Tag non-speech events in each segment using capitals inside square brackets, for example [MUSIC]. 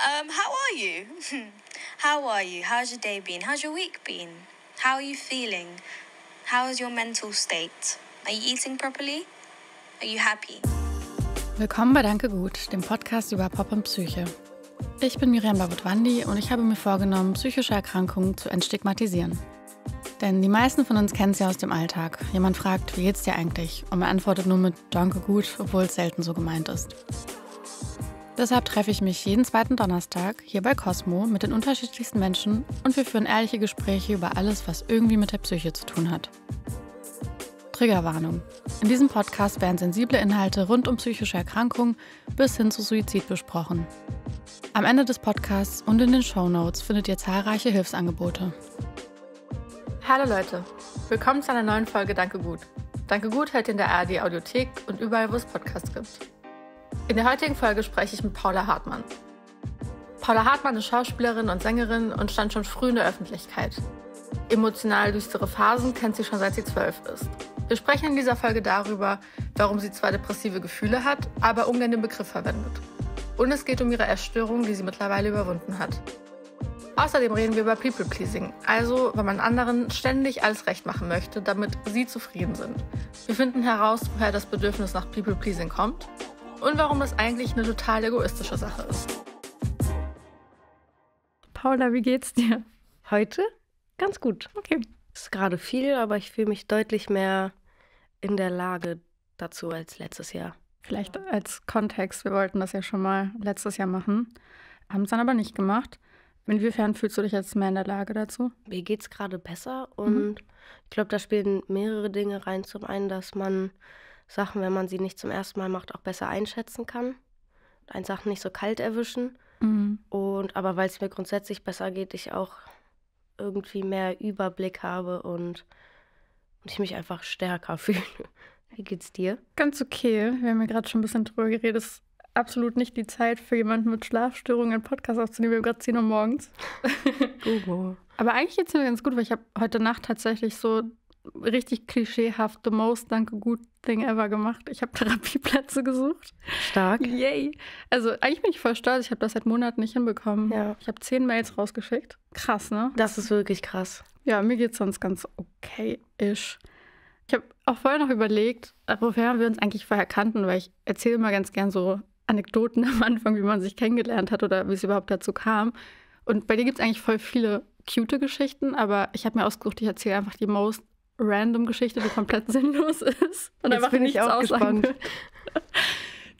Um, how are you? [LAUGHS] how are you? How's your day been? How's your week been? How are you feeling? How is your mental state? Are you eating properly? Are you happy? Willkommen bei Danke Gut, dem Podcast über Pop und Psyche. Ich bin Miriam Babutwandi und ich habe mir vorgenommen, psychische Erkrankungen zu entstigmatisieren. Denn die meisten von uns kennen sie aus dem Alltag. Jemand fragt, wie geht's dir eigentlich? Und man antwortet nur mit Danke gut, obwohl es selten so gemeint ist. Deshalb treffe ich mich jeden zweiten Donnerstag hier bei Cosmo mit den unterschiedlichsten Menschen und wir führen ehrliche Gespräche über alles, was irgendwie mit der Psyche zu tun hat. Triggerwarnung. In diesem Podcast werden sensible Inhalte rund um psychische Erkrankungen bis hin zu Suizid besprochen. Am Ende des Podcasts und in den Shownotes findet ihr zahlreiche Hilfsangebote. Hallo Leute, willkommen zu einer neuen Folge Danke gut. Danke gut hört ihr in der ARD Audiothek und überall, wo es Podcasts gibt. In der heutigen Folge spreche ich mit Paula Hartmann. Paula Hartmann ist Schauspielerin und Sängerin und stand schon früh in der Öffentlichkeit. Emotional düstere Phasen kennt sie schon seit sie zwölf ist. Wir sprechen in dieser Folge darüber, warum sie zwar depressive Gefühle hat, aber ungern den Begriff verwendet. Und es geht um ihre Erstörung, die sie mittlerweile überwunden hat. Außerdem reden wir über People-Pleasing, also wenn man anderen ständig alles recht machen möchte, damit sie zufrieden sind. Wir finden heraus, woher das Bedürfnis nach People-Pleasing kommt und warum das eigentlich eine total egoistische Sache ist. Paula, wie geht's dir? Heute? Ganz gut. Okay. Es ist gerade viel, aber ich fühle mich deutlich mehr in der Lage dazu als letztes Jahr. Vielleicht als Kontext, wir wollten das ja schon mal letztes Jahr machen, haben es dann aber nicht gemacht. Inwiefern fühlst du dich jetzt mehr in der Lage dazu? Mir geht es gerade besser und mhm. ich glaube, da spielen mehrere Dinge rein. Zum einen, dass man Sachen, wenn man sie nicht zum ersten Mal macht, auch besser einschätzen kann. Ein Sachen nicht so kalt erwischen. Mhm. Und aber weil es mir grundsätzlich besser geht, ich auch irgendwie mehr Überblick habe und, und ich mich einfach stärker [LAUGHS] fühle. Wie geht's dir? Ganz okay. Wir haben ja gerade schon ein bisschen drüber geredet. Es ist absolut nicht die Zeit für jemanden mit Schlafstörungen einen Podcast aufzunehmen. Wir haben gerade 10 Uhr morgens. [LAUGHS] aber eigentlich geht es mir ganz gut, weil ich habe heute Nacht tatsächlich so richtig klischeehaft the most danke good thing ever gemacht. Ich habe [LAUGHS] Therapieplätze gesucht. Stark. Yay. Also eigentlich bin ich voll stolz. Ich habe das seit Monaten nicht hinbekommen. Ja. Ich habe zehn Mails rausgeschickt. Krass, ne? Das ist wirklich krass. Ja, mir geht es sonst ganz okay-ish. Ich habe auch vorher noch überlegt, woher wir uns eigentlich vorher kannten, weil ich erzähle immer ganz gern so Anekdoten [LAUGHS] am Anfang, wie man sich kennengelernt hat oder wie es überhaupt dazu kam. Und bei dir gibt es eigentlich voll viele cute Geschichten, aber ich habe mir ausgesucht, ich erzähle einfach die most random Geschichte, die komplett [LAUGHS] sinnlos ist. Und Jetzt bin ich auch gespannt. [LAUGHS]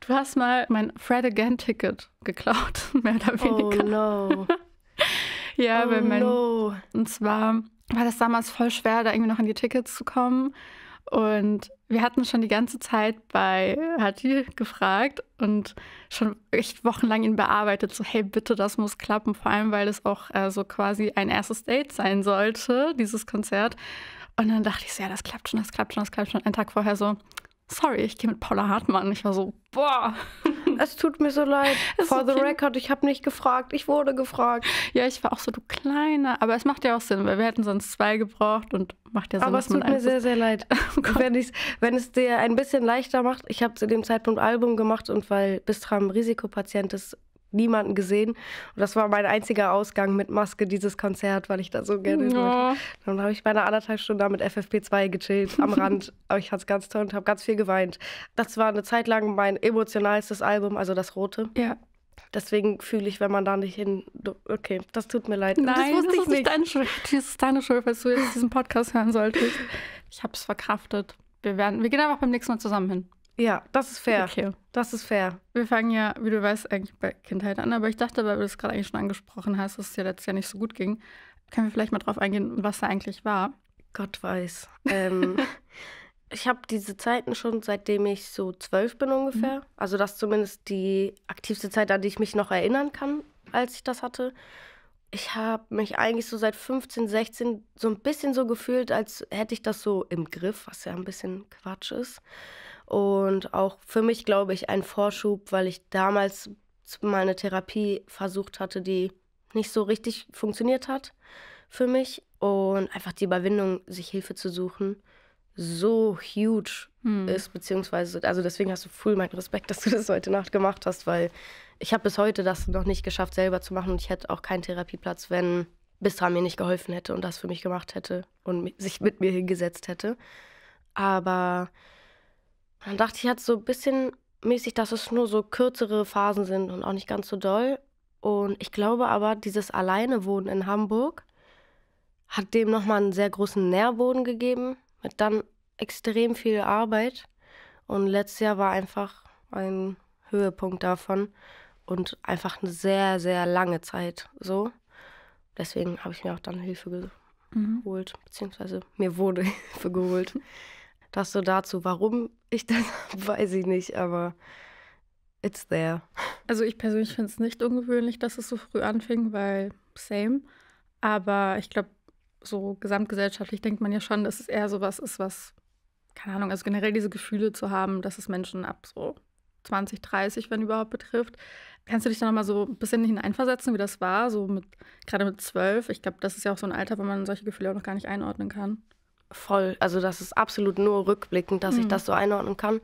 Du hast mal mein Fred Again Ticket geklaut, [LAUGHS] mehr oder oh, weniger. Oh no. ja, oh, wenn man. No. Und zwar war das damals voll schwer, da irgendwie noch an die Tickets zu kommen. Und wir hatten schon die ganze Zeit bei Hati gefragt und schon echt wochenlang ihn bearbeitet, so hey, bitte, das muss klappen, vor allem, weil es auch äh, so quasi ein erstes Date sein sollte, dieses Konzert. Und dann dachte ich so, ja, das klappt schon, das klappt schon, das klappt schon. Einen Tag vorher so, sorry, ich gehe mit Paula Hartmann. Ich war so, boah. [LAUGHS] Es tut mir so leid. [LAUGHS] Es For the okay. record, ich habe nicht gefragt, ich wurde gefragt. Ja, ich war auch so, du Kleiner. Aber es macht ja auch Sinn, weil wir hätten sonst zwei gebraucht und macht ja Sinn, Aber es tut mir sehr, sehr leid. [LAUGHS] Oh wenn, wenn es dir ein bisschen leichter macht, ich habe zu dem Zeitpunkt Album gemacht und weil Bistram Risikopatient ist, niemanden gesehen. Und das war mein einziger Ausgang mit Maske, dieses Konzert, weil ich da so gerne ja. Dann habe ich meine anderthalb Stunden da mit FFP2 gechillt am Rand. [LAUGHS] Aber ich hatte es ganz toll und habe ganz viel geweint. Das war eine Zeit lang mein emotionalstes Album, also das Rote. Ja. Deswegen fühle ich, wenn man da nicht hin. Okay, das tut mir leid. Nein, das, das ist nicht deine Schuld. Das ist deine Schuld, falls du jetzt diesen Podcast hören solltest. [LAUGHS] Ich habe es verkraftet. Wir, werden, wir gehen einfach beim nächsten Mal zusammen hin. Ja, das ist fair. Okay. Das ist fair. Wir fangen ja, wie du weißt, eigentlich bei Kindheit an, aber ich dachte, weil du das gerade eigentlich schon angesprochen hast, dass es dir letztes Jahr nicht so gut ging, können wir vielleicht mal drauf eingehen, was da eigentlich war. Gott weiß. Ähm, [LAUGHS] ich habe diese Zeiten schon, seitdem ich so zwölf bin ungefähr. Mhm. Also das ist zumindest die aktivste Zeit, an die ich mich noch erinnern kann, als ich das hatte. Ich habe mich eigentlich so seit 15, 16 so ein bisschen so gefühlt, als hätte ich das so im Griff, was ja ein bisschen Quatsch ist und auch für mich, glaube ich, ein Vorschub, weil ich damals meine Therapie versucht hatte, die nicht so richtig funktioniert hat für mich und einfach die Überwindung, sich Hilfe zu suchen, so huge hm. ist, beziehungsweise, also deswegen hast du voll meinen Respekt, dass du das heute Nacht gemacht hast, weil ich habe bis heute das noch nicht geschafft, selber zu machen und ich hätte auch keinen Therapieplatz, wenn Bistra mir nicht geholfen hätte und das für mich gemacht hätte und sich mit mir hingesetzt hätte. Aber dann dachte ich halt so ein bisschen mäßig, dass es nur so kürzere Phasen sind und auch nicht ganz so doll. Und ich glaube aber, dieses Alleinewohnen in Hamburg hat dem nochmal einen sehr großen Nährboden gegeben, mit dann extrem viel Arbeit. Und letztes Jahr war einfach ein Höhepunkt davon und einfach eine sehr, sehr lange Zeit so. Deswegen habe ich mir auch dann Hilfe mhm. geholt, mhm. beziehungsweise mir wurde [LAUGHS] Hilfe geholt. Das so dazu, warum ich das [LAUGHS] weiß ich nicht, aber it's there. Also ich persönlich finde es nicht ungewöhnlich, dass es so früh anfing, weil same. Aber ich glaube, so gesamtgesellschaftlich denkt man ja schon, dass es eher sowas ist, was, keine Ahnung, also generell diese Gefühle zu haben, dass es Menschen ab so 20, 30, wenn überhaupt, betrifft. Kannst du dich da nochmal so ein bisschen hineinversetzen, wie das war, so mit, gerade mit zwölf? Ich glaube, das ist ja auch so ein Alter, wo man solche Gefühle auch noch gar nicht einordnen kann voll. Also das ist absolut nur rückblickend, dass mhm. ich das so einordnen kann.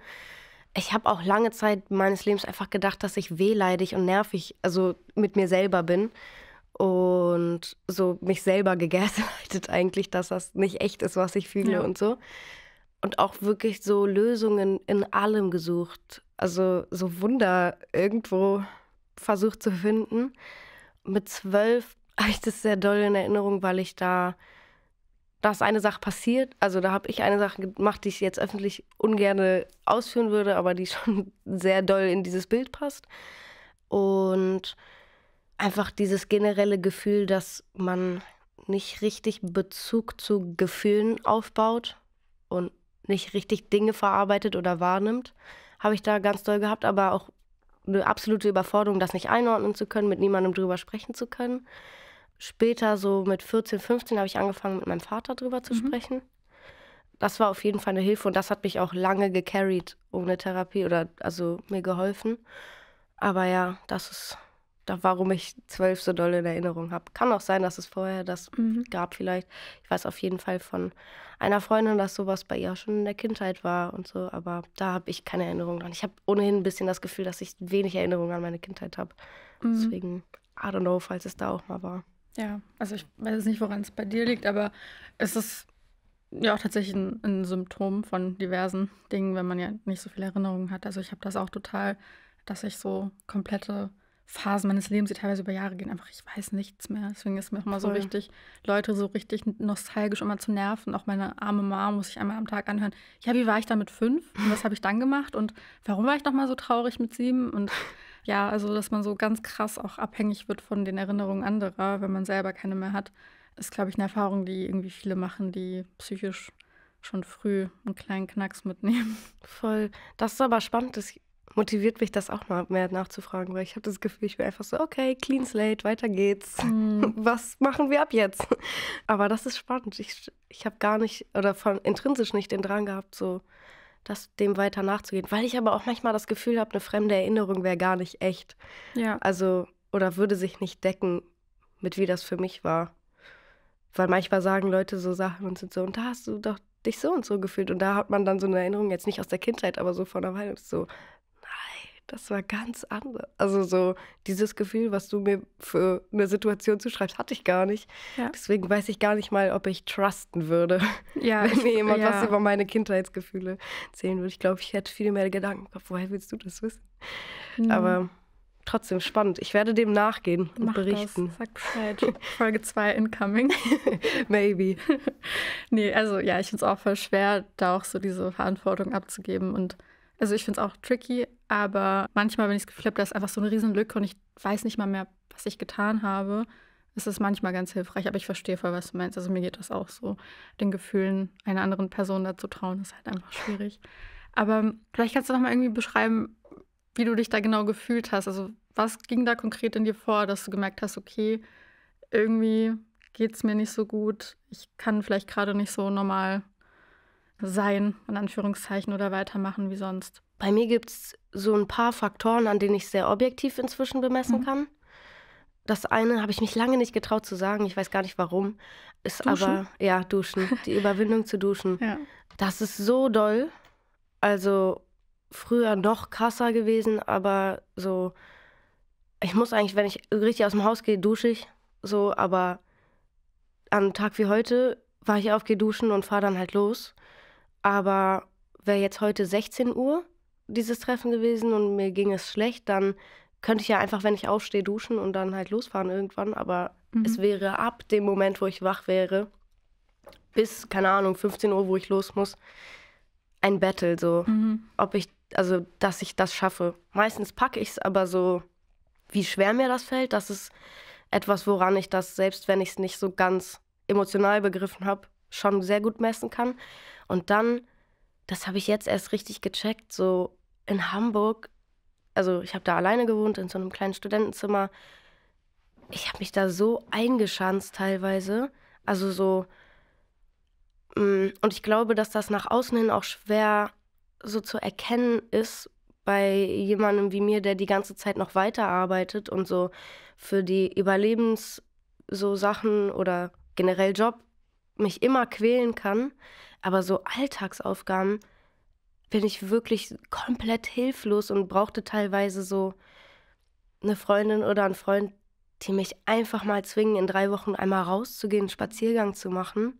Ich habe auch lange Zeit meines Lebens einfach gedacht, dass ich wehleidig und nervig, also mit mir selber bin und so mich selber [LAUGHS] gegästleitet eigentlich, dass das nicht echt ist, was ich fühle ja. und so. Und auch wirklich so Lösungen in allem gesucht. Also so Wunder irgendwo versucht zu finden. Mit zwölf [LAUGHS] habe ich das sehr doll in Erinnerung, weil ich da da ist eine Sache passiert. Also da habe ich eine Sache gemacht, die ich jetzt öffentlich ungern ausführen würde, aber die [LAUGHS] schon sehr doll in dieses Bild passt. Und einfach dieses generelle Gefühl, dass man nicht richtig Bezug zu Gefühlen aufbaut und nicht richtig Dinge verarbeitet oder wahrnimmt, habe ich da ganz doll gehabt, aber auch eine absolute Überforderung, das nicht einordnen zu können, mit niemandem drüber sprechen zu können später, so mit 14, 15, habe ich angefangen, mit meinem Vater drüber zu mhm. sprechen. Das war auf jeden Fall eine Hilfe und das hat mich auch lange gecarried ohne Therapie oder also mir geholfen. Aber ja, das ist, da, warum ich zwölf so doll in Erinnerung habe. Kann auch sein, dass es vorher das mhm. gab vielleicht. Ich weiß auf jeden Fall von einer Freundin, dass sowas bei ihr schon in der Kindheit war und so. Aber da habe ich keine Erinnerung dran. Ich habe ohnehin ein bisschen das Gefühl, dass ich wenig Erinnerung an meine Kindheit habe. Mhm. Deswegen, I don't know, falls es da auch mal war. Ja, also ich weiß jetzt nicht, woran es bei dir liegt, aber es ist ja auch tatsächlich ein, ein Symptom von diversen Dingen, wenn man ja nicht so viele Erinnerungen hat. Also ich habe das auch total, dass ich so komplette Phasen meines Lebens, die teilweise über Jahre gehen, einfach, ich weiß nichts mehr. Deswegen ist mir auch mal so wichtig, Leute so richtig nostalgisch immer zu nerven. Auch meine arme Mama muss ich einmal am Tag anhören. Ja, wie war ich da mit fünf? Und was habe ich dann gemacht? Und warum war ich noch mal so traurig mit sieben? Und ja, also dass man so ganz krass auch abhängig wird von den Erinnerungen anderer, wenn man selber keine mehr hat, ist, glaube ich, eine Erfahrung, die irgendwie viele machen, die psychisch schon früh einen kleinen Knacks mitnehmen. Voll. Das ist aber spannend. Das motiviert mich, das auch mal mehr nachzufragen, weil ich habe das Gefühl, ich bin einfach so, okay, clean slate, weiter geht's. Mhm. [LAUGHS] Was machen wir ab jetzt? [LAUGHS] Aber das ist spannend. Ich, ich habe gar nicht oder von intrinsisch nicht den Drang gehabt, so das dem weiter nachzugehen. Weil ich aber auch manchmal das Gefühl habe, eine fremde Erinnerung wäre gar nicht echt. Ja. Also, oder würde sich nicht decken mit wie das für mich war. Weil manchmal sagen Leute so Sachen und sind so, und da hast du doch dich so und so gefühlt. Und da hat man dann so eine Erinnerung, jetzt nicht aus der Kindheit, aber so von der Weile. So, das war ganz anders. Also so dieses Gefühl, was du mir für eine Situation zuschreibst, hatte ich gar nicht. Ja. Deswegen weiß ich gar nicht mal, ob ich trusten würde, [LAUGHS] ja, wenn mir jemand ja. was über meine Kindheitsgefühle erzählen würde. Ich glaube, ich hätte viel mehr Gedanken. Woher willst du das wissen? Mhm. Aber trotzdem spannend. Ich werde dem nachgehen und Mach berichten. Das. Sag Bescheid. [LAUGHS] Folge 2 incoming. [LAUGHS] Maybe. nee, also ja, ich finde es auch voll schwer, da auch so diese Verantwortung abzugeben. Und also ich finde es auch tricky, aber manchmal, wenn ich das Gefühl habe, da ist einfach so eine Riesenlücke und ich weiß nicht mal mehr, was ich getan habe, ist es manchmal ganz hilfreich. Aber ich verstehe voll, was du meinst. Also mir geht das auch so. Den Gefühlen einer anderen Person dazu trauen, ist halt einfach schwierig. Aber vielleicht kannst du nochmal irgendwie beschreiben, wie du dich da genau gefühlt hast. Also was ging da konkret in dir vor, dass du gemerkt hast, okay, irgendwie geht es mir nicht so gut. Ich kann vielleicht gerade nicht so normal sein, in Anführungszeichen, oder weitermachen wie sonst. Bei mir gibt es so ein paar Faktoren, an denen ich sehr objektiv inzwischen bemessen mhm. kann. Das eine habe ich mich lange nicht getraut zu sagen, ich weiß gar nicht warum. Ist duschen? aber, ja, duschen, die [LAUGHS] Überwindung zu duschen. Ja. Das ist so doll. Also früher noch krasser gewesen, aber so, ich muss eigentlich, wenn ich richtig aus dem Haus gehe, dusche ich so, aber an einem Tag wie heute war ich auf, gehe duschen und fahre dann halt los. Aber wäre jetzt heute 16 Uhr, dieses Treffen gewesen und mir ging es schlecht, dann könnte ich ja einfach, wenn ich aufstehe, duschen und dann halt losfahren irgendwann. Aber mhm. es wäre ab dem Moment, wo ich wach wäre, bis, keine Ahnung, 15 Uhr, wo ich los muss, ein Battle, so, mhm. ob ich, also, dass ich das schaffe. Meistens packe ich es aber so, wie schwer mir das fällt, das ist etwas, woran ich das, selbst wenn ich es nicht so ganz emotional begriffen habe, schon sehr gut messen kann. Und dann das habe ich jetzt erst richtig gecheckt, so in Hamburg, also ich habe da alleine gewohnt in so einem kleinen Studentenzimmer. Ich habe mich da so eingeschanzt teilweise, also so mm, und ich glaube, dass das nach außen hin auch schwer so zu erkennen ist bei jemandem wie mir, der die ganze Zeit noch weiterarbeitet und so für die Überlebens so Sachen oder generell Job mich immer quälen kann. Aber so Alltagsaufgaben bin ich wirklich komplett hilflos und brauchte teilweise so eine Freundin oder einen Freund, die mich einfach mal zwingen, in drei Wochen einmal rauszugehen, einen Spaziergang zu machen.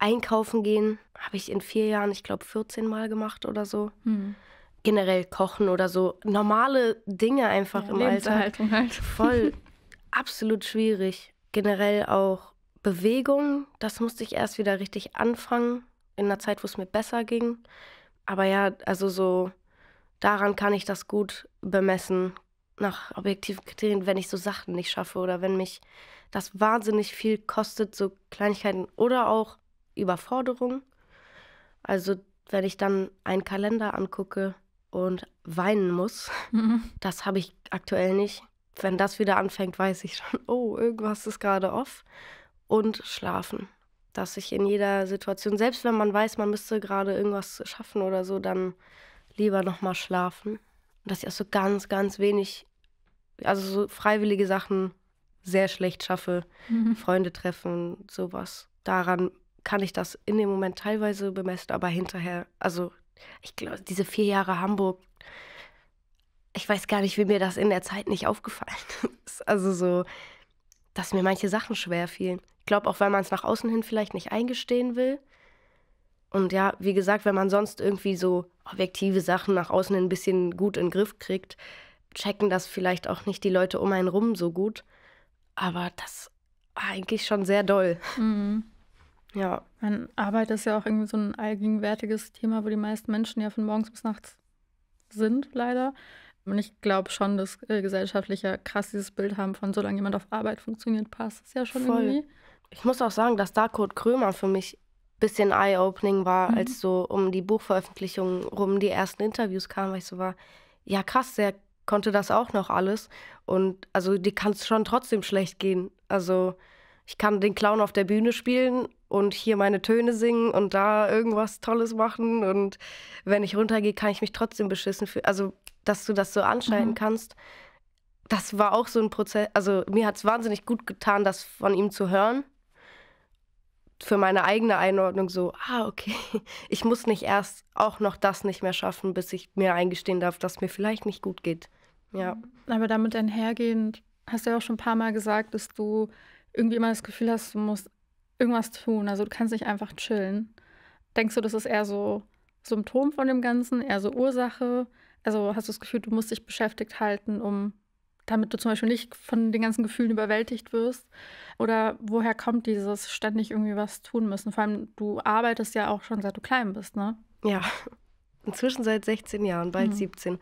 Einkaufen gehen habe ich in vier Jahren, ich glaube, 14 Mal gemacht oder so. Hm. Generell kochen oder so. Normale Dinge einfach ja, im Lebenshaltung Alltag. Halt. Voll, [LAUGHS] absolut schwierig. Generell auch Bewegung, das musste ich erst wieder richtig anfangen, in einer Zeit, wo es mir besser ging. Aber ja, also so, daran kann ich das gut bemessen, nach objektiven Kriterien, wenn ich so Sachen nicht schaffe oder wenn mich das wahnsinnig viel kostet, so Kleinigkeiten oder auch Überforderung. Also wenn ich dann einen Kalender angucke und weinen muss, mhm. [LAUGHS] das habe ich aktuell nicht. Wenn das wieder anfängt, weiß ich schon, oh, irgendwas ist gerade off und schlafen. Dass ich in jeder Situation, selbst wenn man weiß, man müsste gerade irgendwas schaffen oder so, dann lieber nochmal schlafen. Und dass ich auch so ganz, ganz wenig, also so freiwillige Sachen sehr schlecht schaffe. Mhm. Freunde treffen, sowas. Daran kann ich das in dem Moment teilweise bemessen, aber hinterher, also ich glaube, diese vier Jahre Hamburg, ich weiß gar nicht, wie mir das in der Zeit nicht aufgefallen [LAUGHS] ist. Also so, dass mir manche Sachen schwer fielen. Ich glaube auch, weil man es nach außen hin vielleicht nicht eingestehen will. Und ja, wie gesagt, wenn man sonst irgendwie so objektive Sachen nach außen ein bisschen gut in den Griff kriegt, checken das vielleicht auch nicht die Leute um einen rum so gut. Aber das war eigentlich schon sehr doll. Mhm. Ja. Man, Arbeit ist ja auch irgendwie so ein allgegenwärtiges Thema, wo die meisten Menschen ja von morgens bis nachts sind, leider. Und ich glaube schon, dass äh, gesellschaftlich krass dieses Bild haben von, solange jemand auf Arbeit funktioniert, passt es ja schon Voll. irgendwie ich muss auch sagen, dass da Kurt Krömer für mich ein bisschen eye-opening war, mhm. als so um die Buchveröffentlichung rum die ersten Interviews kamen, weil ich so war, ja krass, der konnte das auch noch alles. Und also die kann es schon trotzdem schlecht gehen. Also ich kann den Clown auf der Bühne spielen und hier meine Töne singen und da irgendwas Tolles machen. Und wenn ich runtergehe, kann ich mich trotzdem beschissen fühlen. Also, dass du das so anschalten mhm. kannst, das war auch so ein Prozess. Also mir hat es wahnsinnig gut getan, das von ihm zu hören für meine eigene Einordnung so, ah, okay, [LAUGHS] ich muss nicht erst auch noch das nicht mehr schaffen, bis ich mir eingestehen darf, dass mir vielleicht nicht gut geht. Ja. Aber damit einhergehend, hast du ja auch schon ein paar Mal gesagt, dass du irgendwie immer das Gefühl hast, du musst irgendwas tun. Also du kannst nicht einfach chillen. Denkst du, das ist eher so Symptom von dem Ganzen, eher so Ursache? Also hast du das Gefühl, du musst dich beschäftigt halten, um damit du zum Beispiel nicht von den ganzen Gefühlen überwältigt wirst? Oder woher kommt dieses ständig irgendwie was tun müssen? Vor allem, du arbeitest ja auch schon seit du klein bist, ne? Ja, inzwischen seit 16 Jahren, bald mhm. 17.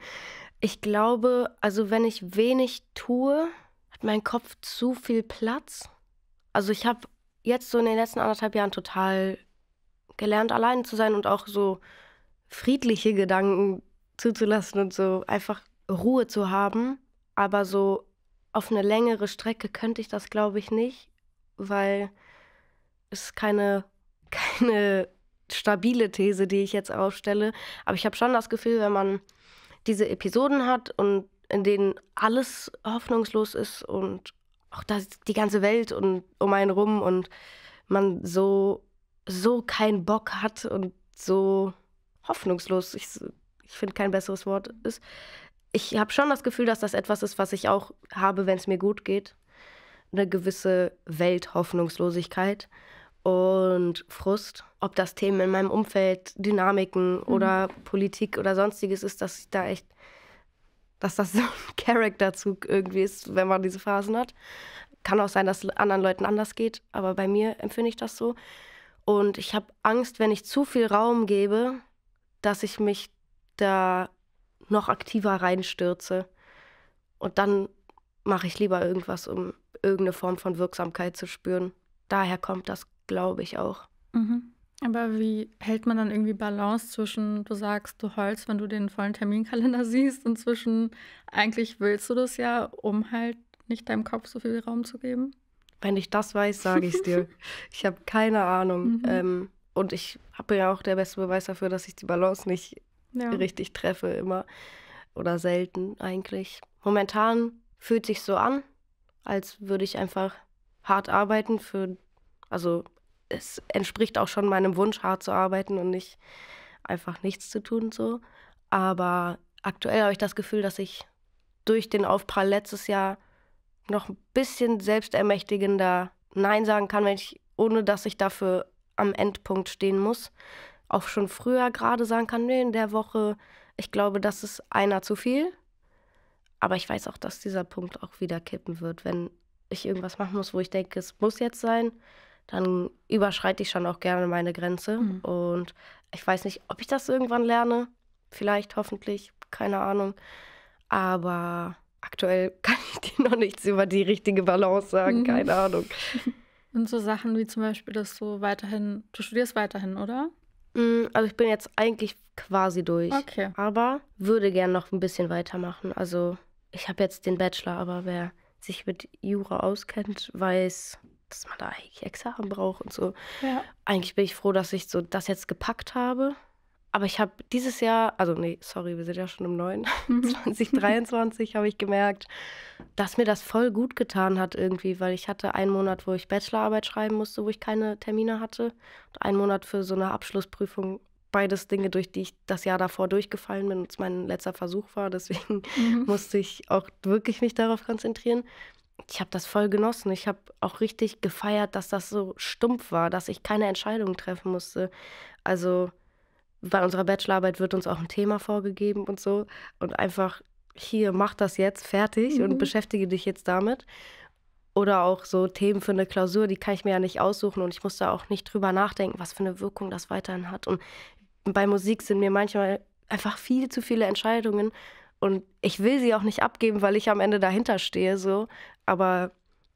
Ich glaube, also wenn ich wenig tue, hat mein Kopf zu viel Platz. Also ich habe jetzt so in den letzten anderthalb Jahren total gelernt, allein zu sein und auch so friedliche Gedanken zuzulassen und so einfach Ruhe zu haben. Aber so auf eine längere Strecke könnte ich das, glaube ich, nicht, weil es keine, [LAUGHS] keine stabile These, die ich jetzt aufstelle. Aber ich habe schon das Gefühl, wenn man diese Episoden hat und in denen alles hoffnungslos ist und auch das, die ganze Welt und um einen rum und man so, so keinen Bock hat und so hoffnungslos, ich, ich finde kein besseres Wort ist, ich habe schon das Gefühl, dass das etwas ist, was ich auch habe, wenn es mir gut geht. Eine gewisse Welthoffnungslosigkeit und Frust. Ob das Themen in meinem Umfeld, Dynamiken mhm. oder Politik oder sonstiges ist, dass ich da echt, dass das [LAUGHS] so ein Charakterzug irgendwie ist, wenn man diese Phasen hat. Kann auch sein, dass anderen Leuten anders geht, aber bei mir empfinde ich das so. Und ich habe Angst, wenn ich zu viel Raum gebe, dass ich mich da noch aktiver reinstürze. Und dann mache ich lieber irgendwas, um irgendeine Form von Wirksamkeit zu spüren. Daher kommt das, glaube ich, auch. Mhm. Aber wie hält man dann irgendwie Balance zwischen, du sagst, du heulst, wenn du den vollen Terminkalender [LAUGHS] siehst, und zwischen, eigentlich willst du das ja, um halt nicht deinem Kopf so viel Raum zu geben? Wenn ich das weiß, sage ich es dir. [LAUGHS] ich habe keine Ahnung. Mhm. Ähm, und ich habe ja auch der beste Beweis dafür, dass ich die Balance nicht ja. richtig treffe immer. Oder selten eigentlich. Momentan fühlt sich so an, als würde ich einfach hart arbeiten für, also es entspricht auch schon meinem Wunsch, hart zu arbeiten und nicht einfach nichts zu tun so. Aber aktuell habe ich das Gefühl, dass ich durch den Aufprall letztes Jahr noch ein bisschen selbstermächtigender Nein sagen kann, wenn ich, ohne dass ich dafür am Endpunkt stehen muss, auch schon früher gerade sagen kann, nee, in der Woche, ich glaube, das ist einer zu viel. Aber ich weiß auch, dass dieser Punkt auch wieder kippen wird. Wenn ich irgendwas machen muss, wo ich denke, es muss jetzt sein, dann überschreite ich schon auch gerne meine Grenze. Mhm. Und ich weiß nicht, ob ich das irgendwann lerne. Vielleicht, hoffentlich, keine Ahnung. Aber aktuell [LAUGHS] kann ich dir noch nichts über die richtige Balance sagen, mhm. keine Ahnung. [LAUGHS] Und so Sachen wie zum Beispiel, dass du weiterhin, du studierst weiterhin, oder? Mm, also ich bin jetzt eigentlich quasi durch. Okay. Aber würde gern noch ein bisschen weitermachen. Also ich habe jetzt den Bachelor, aber wer sich mit Jura auskennt, weiß, dass man da eigentlich Examen braucht und so. Ja. Eigentlich bin ich froh, dass ich so das jetzt gepackt habe. Aber ich habe dieses Jahr, also nee, sorry, wir sind ja schon im neuen, 2023 [LAUGHS] mhm. habe ich gemerkt, dass mir das voll gut getan hat irgendwie, weil ich hatte einen Monat, wo ich Bachelorarbeit schreiben musste, wo ich keine Termine hatte und einen Monat für so eine Abschlussprüfung. Beides Dinge, durch die ich das Jahr davor durchgefallen bin und es mein letzter Versuch war. Deswegen mhm. musste ich auch wirklich mich darauf konzentrieren ich habe das voll genossen. Ich habe auch richtig gefeiert, dass das so stumpf war, dass ich keine Entscheidungen treffen musste. Also bei unserer Bachelorarbeit wird uns auch ein Thema vorgegeben und so. Und einfach, hier, mach das jetzt fertig mhm. und beschäftige dich jetzt damit. Oder auch so Themen für eine Klausur, die kann ich mir ja nicht aussuchen und ich muss da auch nicht drüber nachdenken, was für eine Wirkung das weiterhin hat. Und bei Musik sind mir manchmal einfach viel zu viele Entscheidungen und ich will sie auch nicht abgeben, weil ich am Ende dahinter stehe, so. Aber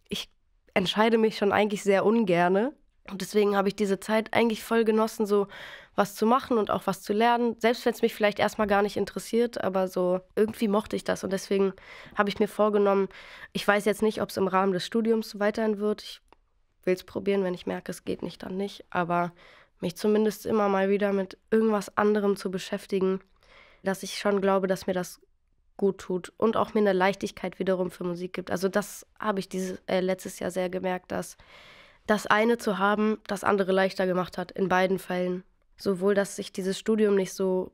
ich entscheide mich schon eigentlich sehr ungerne und deswegen habe ich diese Zeit eigentlich voll genossen, so was zu machen und auch was zu lernen. Selbst wenn es mich vielleicht erstmal gar nicht interessiert, aber so irgendwie mochte ich das. Und deswegen habe ich mir vorgenommen, ich weiß jetzt nicht, ob es im Rahmen des Studiums weiterhin wird. Ich will es probieren, wenn ich merke, es geht nicht, dann nicht. Aber mich zumindest immer mal wieder mit irgendwas anderem zu beschäftigen, dass ich schon glaube, dass mir das gut tut und auch mir eine Leichtigkeit wiederum für Musik gibt. Also das habe ich dieses, äh, letztes Jahr sehr gemerkt, dass das eine zu haben, das andere leichter gemacht hat, in beiden Fällen. Sowohl, dass ich dieses Studium nicht so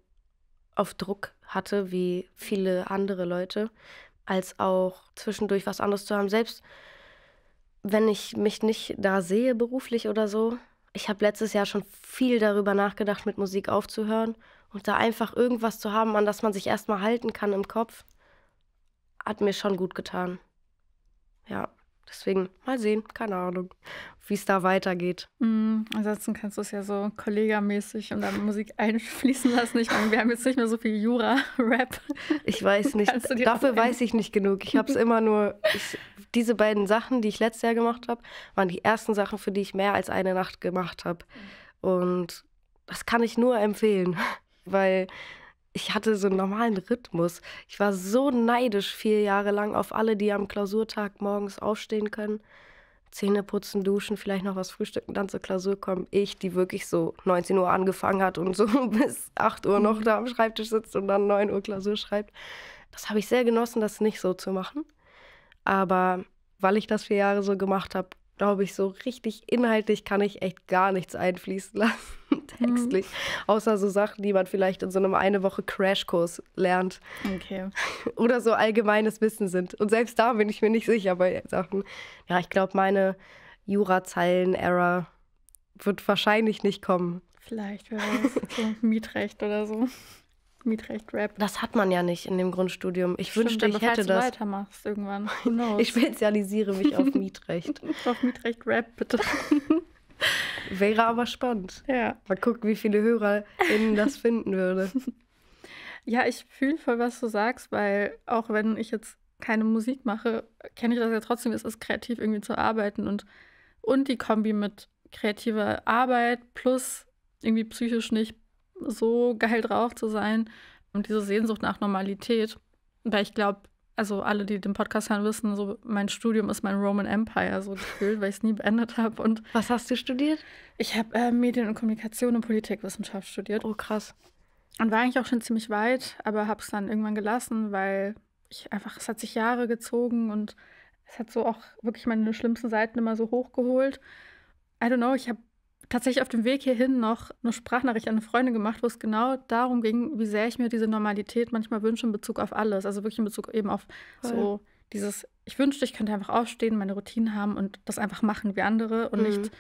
auf Druck hatte wie viele andere Leute, als auch zwischendurch was anderes zu haben. Selbst wenn ich mich nicht da sehe beruflich oder so. Ich habe letztes Jahr schon viel darüber nachgedacht, mit Musik aufzuhören und da einfach irgendwas zu haben, an das man sich erstmal halten kann im Kopf, hat mir schon gut getan. Ja. Deswegen mal sehen, keine Ahnung, wie es da weitergeht. Mm, ansonsten kannst du es ja so kollegamäßig und dann Musik [LAUGHS] einfließen lassen. Ich meine, wir haben jetzt nicht mehr so viel Jura-Rap. Ich weiß [LAUGHS] nicht, dafür weiß ich nicht genug. Ich habe es immer nur, ich, diese beiden Sachen, die ich letztes Jahr gemacht habe, waren die ersten Sachen, für die ich mehr als eine Nacht gemacht habe. Und das kann ich nur empfehlen, [LAUGHS] weil ich hatte so einen normalen Rhythmus. Ich war so neidisch vier Jahre lang auf alle, die am Klausurtag morgens aufstehen können. Zähne putzen, duschen, vielleicht noch was frühstücken, dann zur Klausur kommen. Ich, die wirklich so 19 Uhr angefangen hat und so [LAUGHS] bis 8 Uhr noch mhm. da am Schreibtisch sitzt und dann 9 Uhr Klausur schreibt. Das habe ich sehr genossen, das nicht so zu machen. Aber weil ich das vier Jahre so gemacht habe, glaube ich, so richtig inhaltlich kann ich echt gar nichts einfließen [LAUGHS] lassen, textlich. Mhm. Außer so Sachen, die man vielleicht in so einem eine Woche Crashkurs lernt. Okay. [LAUGHS] Oder so allgemeines Wissen sind. Und selbst da bin ich mir nicht sicher bei Sachen. Ja, ich glaube, meine Jura-Zeilen-Error wird wahrscheinlich nicht kommen. Vielleicht, wer weiß, [LAUGHS] so Mietrecht oder so. Mietrecht Rap. Das hat man ja nicht in dem Grundstudium. Ich Stimmt, wünschte, ich hätte das. weitermachst irgendwann. [LAUGHS] Ich spezialisiere mich auf Mietrecht. [LAUGHS] auf Mietrecht Rap, bitte. [LAUGHS] Wäre aber spannend. Ja. Mal gucken, wie viele HörerInnen das finden würde. Ja, ich fühle voll, was du sagst, weil auch wenn ich jetzt keine Musik mache, kenne ich das ja trotzdem, es ist kreativ irgendwie zu arbeiten und, und die Kombi mit kreativer Arbeit plus irgendwie psychisch nicht so geil drauf zu sein und diese Sehnsucht nach Normalität. Weil ich glaube, also alle, die den Podcast hören, wissen, so mein Studium ist mein Roman Empire, so gefühlt, weil ich es nie beendet habe. Und was hast du studiert? Ich habe äh, Medien und Kommunikation und Politikwissenschaft studiert. Oh, krass. Und war eigentlich auch schon ziemlich weit, aber habe es dann irgendwann gelassen, weil ich einfach, es hat sich Jahre gezogen und es hat so auch wirklich meine schlimmsten Seiten immer so hochgeholt. I don't know, ich habe tatsächlich auf dem Weg hierhin noch eine Sprachnachricht an eine Freundin gemacht, wo es genau darum ging, wie sehr ich mir diese Normalität manchmal wünsche in Bezug auf alles. Also wirklich in Bezug eben auf Voll. so dieses, ich wünschte, ich könnte einfach aufstehen, meine Routinen haben und das einfach machen wie andere und mhm. nicht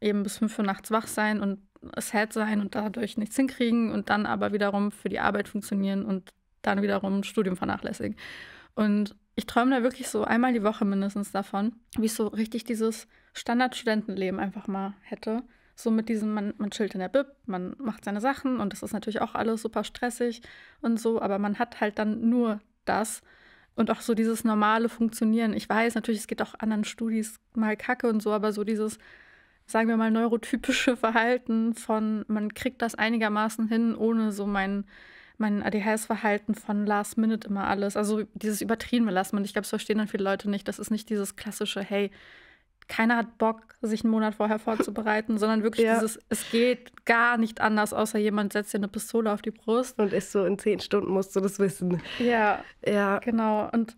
eben bis fünf Uhr nachts wach sein und sad sein und dadurch nichts hinkriegen und dann aber wiederum für die Arbeit funktionieren und dann wiederum Studium vernachlässigen. Und ich träume da wirklich so einmal die Woche mindestens davon, wie ich so richtig dieses Standardstudentenleben einfach mal hätte so mit diesem, man, man chillt in der Bib, man macht seine Sachen und das ist natürlich auch alles super stressig und so, aber man hat halt dann nur das und auch so dieses normale Funktionieren. Ich weiß natürlich, es geht auch anderen Studis mal kacke und so, aber so dieses, sagen wir mal, neurotypische [LAUGHS] Verhalten von, man kriegt das einigermaßen hin, ohne so mein, mein ADHS-Verhalten von Last Minute immer alles. Also dieses übertriebene Last Minute. Ich glaube, das verstehen dann viele Leute nicht. Das ist nicht dieses klassische, hey, keiner hat Bock, sich einen Monat vorher vorzubereiten, sondern [LAUGHS] wirklich ja. dieses, es geht gar nicht anders, außer jemand setzt dir eine Pistole auf die Brust. Und ist so, in zehn Stunden musst du das wissen. Ja. Ja. Genau. Und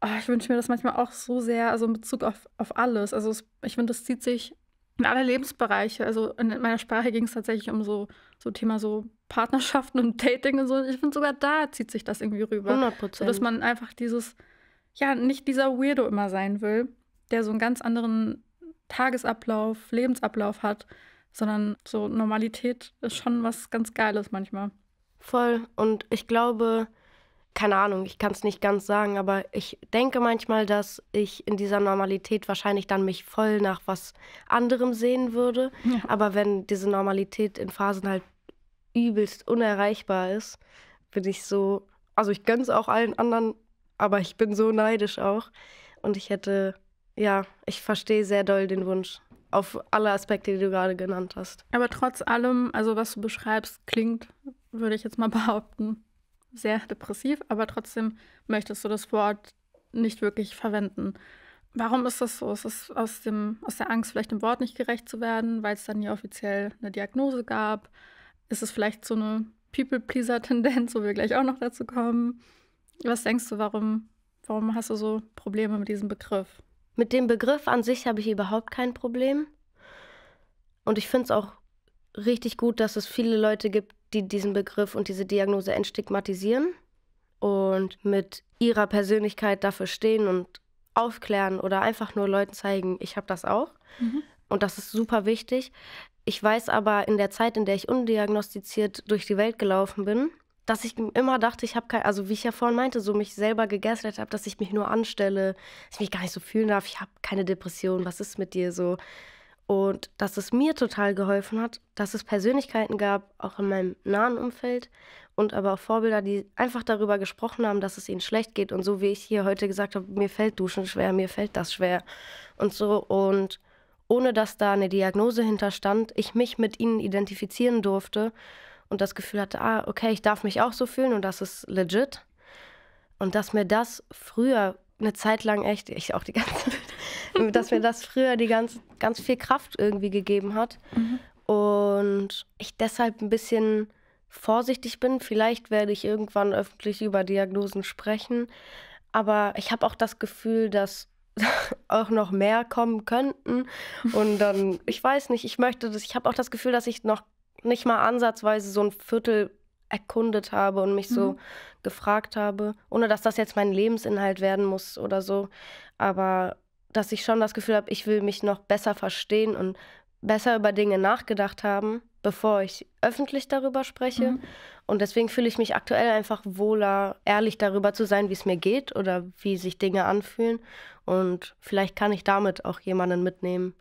oh, ich wünsche mir das manchmal auch so sehr, also in Bezug auf, auf alles. Also es, ich finde, das zieht sich in alle Lebensbereiche. Also in meiner Sprache ging es tatsächlich um so, so Thema so Partnerschaften und Dating und so. Ich finde, sogar da zieht sich das irgendwie rüber. 100 Prozent. dass man einfach dieses, ja, nicht dieser Weirdo immer sein will der so einen ganz anderen Tagesablauf, Lebensablauf hat, sondern so Normalität ist schon was ganz Geiles manchmal. Voll. Und ich glaube, keine Ahnung, ich kann es nicht ganz sagen, aber ich denke manchmal, dass ich in dieser Normalität wahrscheinlich dann mich voll nach was anderem sehen würde. Ja. Aber wenn diese Normalität in Phasen halt übelst unerreichbar ist, bin ich so, also ich gönne es auch allen anderen, aber ich bin so neidisch auch. Und ich hätte ja, ich verstehe sehr doll den Wunsch. Auf alle Aspekte, die du gerade genannt hast. Aber trotz allem, also was du beschreibst, klingt, würde ich jetzt mal [LAUGHS] behaupten, sehr depressiv, aber trotzdem möchtest du das Wort nicht wirklich verwenden. Warum ist das so? Ist es aus, dem, aus der Angst, vielleicht dem Wort nicht gerecht zu werden, weil es dann nie offiziell eine Diagnose gab? Ist es vielleicht so eine People-Pleaser-Tendenz, wo wir gleich auch noch dazu kommen? Was denkst du, warum, warum hast du so Probleme mit diesem Begriff? Mit dem Begriff an sich habe ich überhaupt kein Problem. Und ich finde es auch richtig gut, dass es viele Leute gibt, die diesen Begriff und diese Diagnose entstigmatisieren und mit ihrer Persönlichkeit dafür stehen und aufklären oder einfach nur Leuten zeigen, ich habe das auch. Mhm. Und das ist super wichtig. Ich weiß aber in der Zeit, in der ich undiagnostiziert durch die Welt gelaufen bin, dass ich immer dachte, ich habe kein, also wie ich ja vorhin meinte, so mich selber gegessert habe, dass ich mich nur anstelle, dass ich mich gar nicht so fühlen darf, ich habe keine Depression, was ist mit dir so? Und dass es mir total geholfen hat, dass es Persönlichkeiten gab, auch in meinem nahen Umfeld und aber auch Vorbilder, die einfach darüber gesprochen haben, dass es ihnen schlecht geht. Und so wie ich hier heute gesagt habe, mir fällt Duschen schwer, mir fällt das schwer und so. Und ohne dass da eine Diagnose hinterstand, ich mich mit ihnen identifizieren durfte und das Gefühl hatte, ah, okay, ich darf mich auch so fühlen und das ist legit. Und dass mir das früher eine Zeit lang echt, ich auch die ganze Zeit, [LAUGHS] dass mir das früher die ganz, ganz viel Kraft irgendwie gegeben hat. Mhm. Und ich deshalb ein bisschen vorsichtig bin. Vielleicht werde ich irgendwann öffentlich über Diagnosen sprechen. Aber ich habe auch das Gefühl, dass [LAUGHS] auch noch mehr kommen könnten. Und dann, ich weiß nicht, ich möchte das, ich habe auch das Gefühl, dass ich noch nicht mal ansatzweise so ein Viertel erkundet habe und mich mhm. so gefragt habe, ohne dass das jetzt mein Lebensinhalt werden muss oder so, aber dass ich schon das Gefühl habe, ich will mich noch besser verstehen und besser über Dinge nachgedacht haben, bevor ich öffentlich darüber spreche. Mhm. Und deswegen fühle ich mich aktuell einfach wohler, ehrlich darüber zu sein, wie es mir geht oder wie sich Dinge anfühlen. Und vielleicht kann ich damit auch jemanden mitnehmen,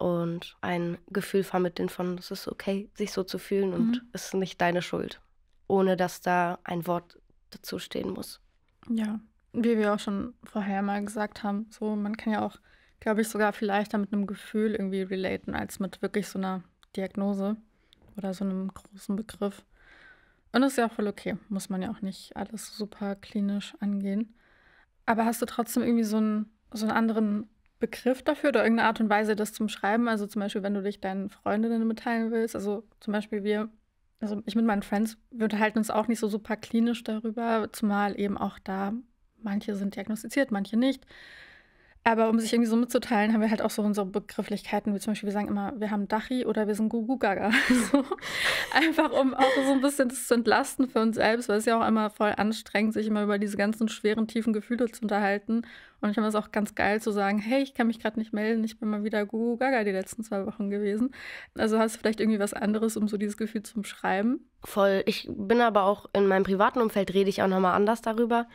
und ein Gefühl vermitteln von, es ist okay, sich so zu fühlen und mhm. es ist nicht deine Schuld, ohne dass da ein Wort dazu stehen muss. Ja, wie wir auch schon vorher mal gesagt haben, so man kann ja auch, glaube ich, sogar viel leichter mit einem Gefühl irgendwie relaten als mit wirklich so einer Diagnose oder so einem großen Begriff. Und das ist ja auch voll okay, muss man ja auch nicht alles super klinisch angehen. Aber hast du trotzdem irgendwie so einen, so einen anderen Begriff dafür oder irgendeine Art und Weise, das zum Schreiben? Also zum Beispiel, wenn du dich deinen Freundinnen mitteilen willst. Also zum Beispiel wir, also ich mit meinen Friends, wir unterhalten uns auch nicht so super klinisch darüber, zumal eben auch da manche sind diagnostiziert, manche nicht. Aber um sich irgendwie so mitzuteilen, haben wir halt auch so unsere Begrifflichkeiten, wie zum Beispiel, wir sagen immer, wir haben Dachi oder wir sind Gugugaga. [LAUGHS] so. Einfach um auch so ein bisschen das zu entlasten für uns selbst, weil es ja auch immer voll anstrengend, sich immer über diese ganzen schweren, tiefen Gefühle zu unterhalten. Und ich finde es auch ganz geil zu sagen, hey, ich kann mich gerade nicht melden, ich bin mal wieder Gugu Gaga die letzten zwei Wochen gewesen. Also hast du vielleicht irgendwie was anderes, um so dieses Gefühl zu beschreiben? Voll. Ich bin aber auch in meinem privaten Umfeld rede ich auch nochmal anders darüber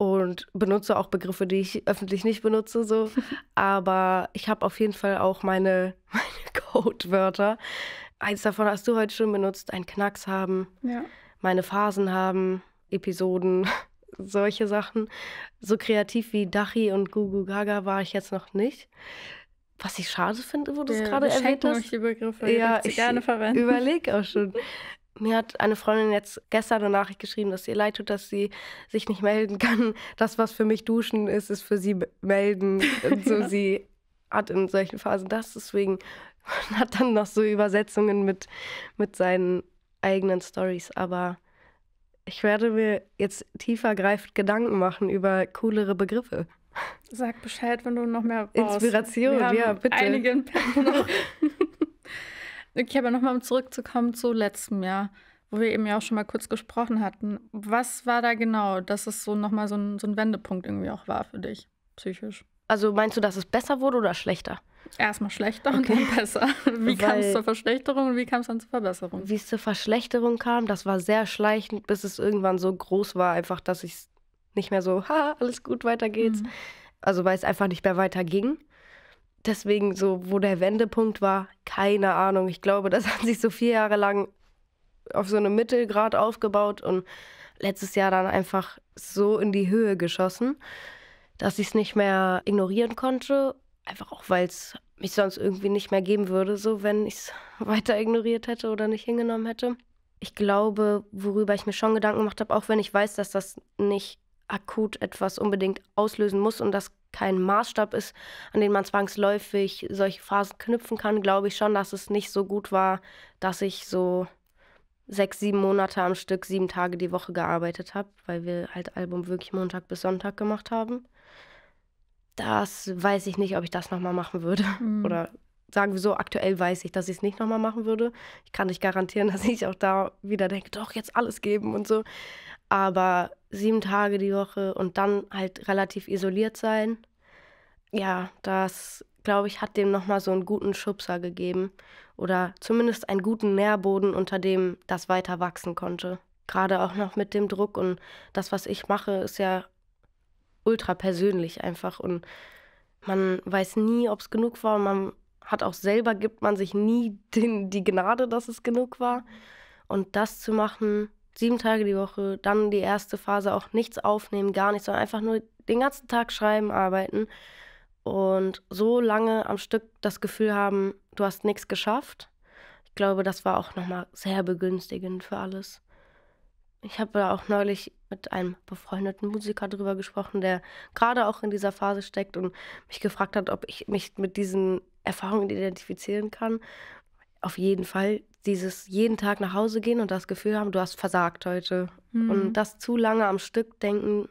und benutze auch Begriffe, die ich öffentlich nicht benutze, so. [LAUGHS] Aber ich habe auf jeden Fall auch meine, [LAUGHS] meine Codewörter. Eins davon hast du heute schon benutzt, ein Knacks haben, ja. meine Phasen haben, Episoden, [LAUGHS] solche Sachen. So kreativ wie Dachi und Gugu Gaga war ich jetzt noch nicht. Was ich schade finde, wo du es ja, gerade erwähnt hast. Euch die Begriffe, ja, ich gerne verwenden. überleg auch schon. Mir hat eine Freundin jetzt gestern eine Nachricht geschrieben, dass ihr leid tut, dass sie sich nicht melden kann. Das, was für mich duschen ist, ist für sie melden. [LAUGHS] Und so ja. sie hat in solchen Phasen das. Deswegen hat dann noch so Übersetzungen mit, mit seinen eigenen Stories. Aber ich werde mir jetzt tiefer greifend Gedanken machen über coolere Begriffe. Sag Bescheid, wenn du noch mehr brauchst. Inspiration, ja, bitte. Einige noch. [LAUGHS] Okay, aber nochmal um zurückzukommen zu letztem Jahr, wo wir eben ja auch schon mal kurz gesprochen hatten. Was war da genau, dass es so nochmal so ein, so ein Wendepunkt irgendwie auch war für dich, psychisch? Also meinst du, dass es besser wurde oder schlechter? Erstmal schlechter okay. und dann besser. [LAUGHS] Wie kam es zur Verschlechterung und wie kam es dann zur Verbesserung? Wie es zur Verschlechterung kam, das war sehr schleichend, bis es irgendwann so groß war, einfach, dass ich nicht mehr so, [LAUGHS] ha, alles gut, weiter geht's. Mhm. Also weil es einfach nicht mehr weiter ging deswegen so, wo der Wendepunkt war, keine Ahnung. Ich glaube, das [LAUGHS] hat sich so vier Jahre lang auf so einem Mittelgrad aufgebaut und letztes Jahr dann einfach so in die Höhe geschossen, dass ich es nicht mehr ignorieren konnte. Einfach auch, weil es mich sonst irgendwie nicht mehr geben würde, so wenn ich es [LAUGHS] weiter ignoriert hätte oder nicht hingenommen hätte. Ich glaube, worüber ich mir schon Gedanken gemacht habe, auch wenn ich weiß, dass das nicht akut etwas unbedingt auslösen muss und das kein Maßstab ist, an den man zwangsläufig solche Phasen knüpfen kann, glaube ich schon, dass es nicht so gut war, dass ich so sechs, sieben Monate am Stück, sieben Tage die Woche gearbeitet habe, weil wir halt Album wirklich Montag bis Sonntag gemacht haben. Das weiß ich nicht, ob ich das nochmal machen würde. Mhm. Oder sagen wir so, aktuell weiß ich, dass ich es nicht nochmal machen würde. Ich kann nicht garantieren, [LAUGHS] dass ich auch da wieder denke, doch, jetzt alles geben und so aber sieben Tage die Woche und dann halt relativ isoliert sein, ja, das, glaube ich, hat dem nochmal so einen guten Schubser gegeben oder zumindest einen guten Nährboden, unter dem das weiter wachsen konnte. Gerade auch noch mit dem Druck und das, was ich mache, ist ja ultra persönlich einfach und man weiß nie, ob es genug war und man hat auch selber, gibt man sich nie [LAUGHS] den, die Gnade, dass es genug war. Und das zu machen, sieben Tage die Woche, dann die erste Phase auch nichts aufnehmen, gar nichts, sondern einfach nur den ganzen Tag schreiben, arbeiten und so lange am Stück das Gefühl haben, du hast nichts geschafft. Ich glaube, das war auch nochmal sehr begünstigend für alles. Ich habe da auch neulich mit einem befreundeten Musiker drüber gesprochen, der gerade auch in dieser Phase steckt und mich gefragt hat, ob ich mich mit diesen Erfahrungen identifizieren kann. Auf jeden Fall, dieses jeden Tag nach Hause gehen und das Gefühl haben, du hast versagt heute. Mhm. Und das zu lange am Stück denken,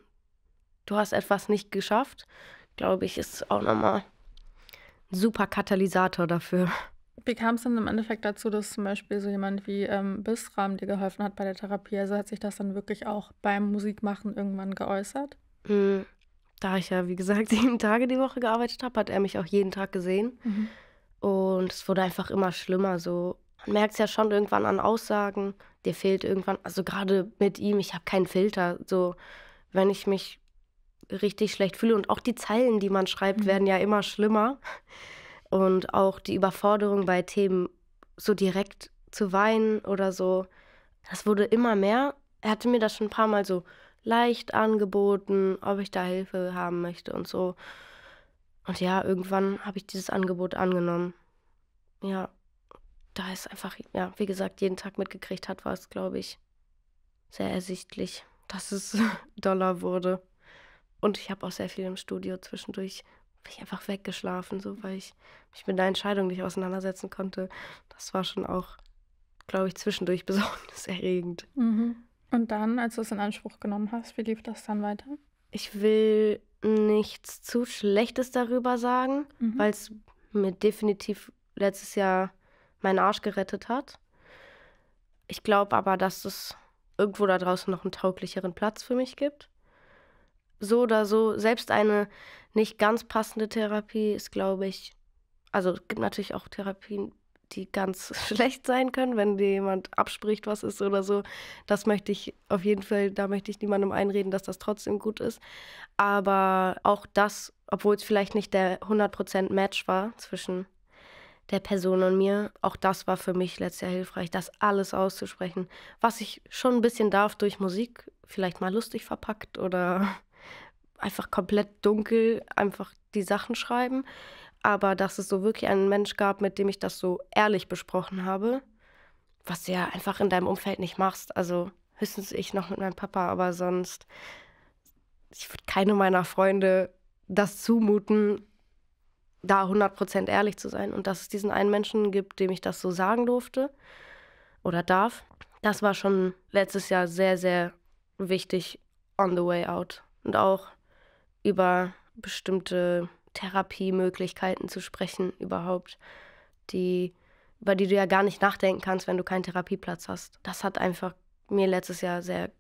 du hast etwas nicht geschafft, glaube ich, ist auch nochmal ein super Katalysator dafür. Wie kam es denn im Endeffekt dazu, dass zum Beispiel so jemand wie ähm, Bisram dir geholfen hat bei der Therapie? Also hat sich das dann wirklich auch beim Musikmachen irgendwann geäußert? Mhm. Da ich ja, wie gesagt, [LAUGHS] sieben Tage die Woche gearbeitet habe, hat er mich auch jeden Tag gesehen. Mhm. Und es wurde einfach immer schlimmer. So man merkt es ja schon irgendwann an Aussagen, dir fehlt irgendwann, also gerade mit ihm, ich habe keinen Filter. So, wenn ich mich richtig schlecht fühle und auch die Zeilen, die man schreibt, mhm. werden ja immer schlimmer. Und auch die Überforderung bei Themen, so direkt zu weinen oder so, das wurde immer mehr. Er hatte mir das schon ein paar Mal so leicht angeboten, ob ich da Hilfe haben möchte und so. Und ja, irgendwann habe ich dieses Angebot angenommen. Ja da es einfach, ja, wie gesagt, jeden Tag mitgekriegt hat, war es, glaube ich, sehr ersichtlich, dass es [LAUGHS] doller wurde. Und ich habe auch sehr viel im Studio zwischendurch bin ich einfach weggeschlafen, so weil ich mich mit der Entscheidung nicht auseinandersetzen konnte. Das war schon auch, glaube ich, zwischendurch [LAUGHS] besorgniserregend. Mhm. Und dann, als du es in Anspruch genommen hast, wie lief das dann weiter? Ich will nichts zu Schlechtes darüber sagen, mhm. weil es mir definitiv letztes Jahr meinen Arsch gerettet hat. Ich glaube aber, dass es irgendwo da draußen noch einen tauglicheren Platz für mich gibt. So oder so, selbst eine nicht ganz passende Therapie ist, glaube ich, also es gibt natürlich auch Therapien, die ganz [LAUGHS] schlecht sein können, wenn dir jemand abspricht, was ist oder so. Das möchte ich auf jeden Fall, da möchte ich niemandem einreden, dass das trotzdem gut ist. Aber auch das, obwohl es vielleicht nicht der 100% Match war zwischen der Person und mir. Auch das war für mich letztes Jahr hilfreich, das alles auszusprechen, was ich schon ein bisschen darf durch Musik, vielleicht mal lustig verpackt oder [LAUGHS] einfach komplett dunkel, einfach die Sachen schreiben. Aber dass es so wirklich einen Mensch gab, mit dem ich das so ehrlich besprochen habe, was du ja einfach in deinem Umfeld nicht machst. Also höchstens ich noch mit meinem Papa, aber sonst, ich würde keine meiner Freunde das zumuten, da 100% ehrlich zu sein. Und dass es diesen einen Menschen gibt, dem ich das so sagen durfte oder darf, das war schon letztes Jahr sehr, sehr wichtig on the way out. Und auch über bestimmte Therapiemöglichkeiten zu sprechen überhaupt, die, über die du ja gar nicht nachdenken kannst, wenn du keinen Therapieplatz hast. Das hat einfach mir letztes Jahr sehr,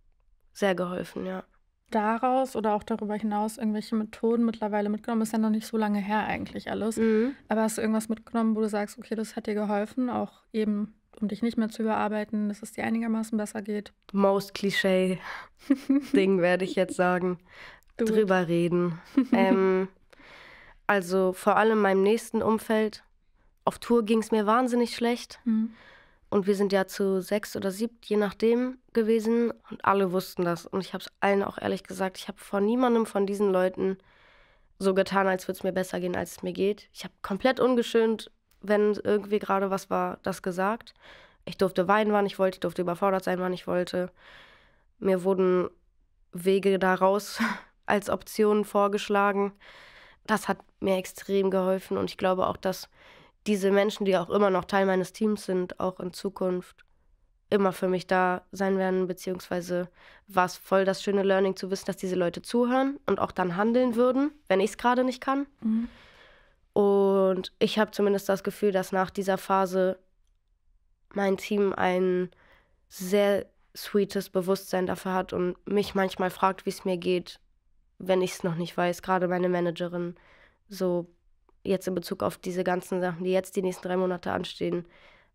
sehr geholfen, ja daraus oder auch darüber hinaus irgendwelche Methoden mittlerweile mitgenommen? Ist ja noch nicht so lange her eigentlich alles. Mhm. Aber hast du irgendwas mitgenommen, wo du sagst, okay, das hat dir geholfen, auch eben um dich nicht mehr zu überarbeiten, dass es dir einigermaßen besser geht? Most Klischee-Ding [LAUGHS] werde ich jetzt sagen. Dude. Drüber reden. ähm, also vor allem in meinem nächsten Umfeld. Auf Tour ging es mir wahnsinnig schlecht. Mhm. Und wir sind ja zu sechs oder siebt, je nachdem, gewesen. Und alle wussten das. Und ich habe es allen auch ehrlich gesagt, ich habe vor niemandem von diesen Leuten so getan, als würde es mir besser gehen, als es mir geht. Ich habe komplett ungeschönt, wenn irgendwie gerade was war, das gesagt. Ich durfte weinen, wann ich wollte. Ich durfte überfordert sein, wann ich wollte. Mir wurden Wege daraus [LAUGHS] als Optionen vorgeschlagen. Das hat mir extrem geholfen. Und ich glaube auch, dass diese Menschen, die auch immer noch Teil meines Teams sind, auch in Zukunft immer für mich da sein werden, beziehungsweise war es voll das schöne Learning zu wissen, dass diese Leute zuhören und auch dann handeln würden, wenn ich es gerade nicht kann. Mhm. Und ich habe zumindest das Gefühl, dass nach dieser Phase mein Team ein sehr sweetes Bewusstsein dafür hat und mich manchmal fragt, wie es mir geht, wenn ich es noch nicht weiß. Gerade meine Managerin so jetzt in Bezug auf diese ganzen Sachen, die jetzt die nächsten drei Monate anstehen,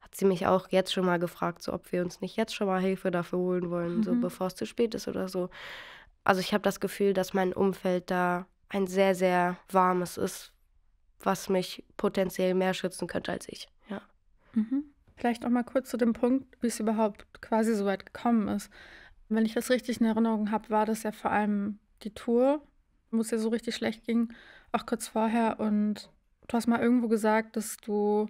hat sie mich auch jetzt schon mal gefragt, so, ob wir uns nicht jetzt schon mal Hilfe dafür holen wollen, mhm. so bevor es zu spät ist oder so. Also ich habe das Gefühl, dass mein Umfeld da ein sehr, sehr warmes ist, was mich potenziell mehr schützen könnte als ich. Ja. Mhm. Vielleicht noch mal kurz zu dem Punkt, wie es überhaupt quasi so weit gekommen ist. Wenn ich das richtig in Erinnerung habe, war das ja vor allem die Tour, wo es ja so richtig schlecht ging, auch kurz vorher und du hast mal irgendwo gesagt, dass du,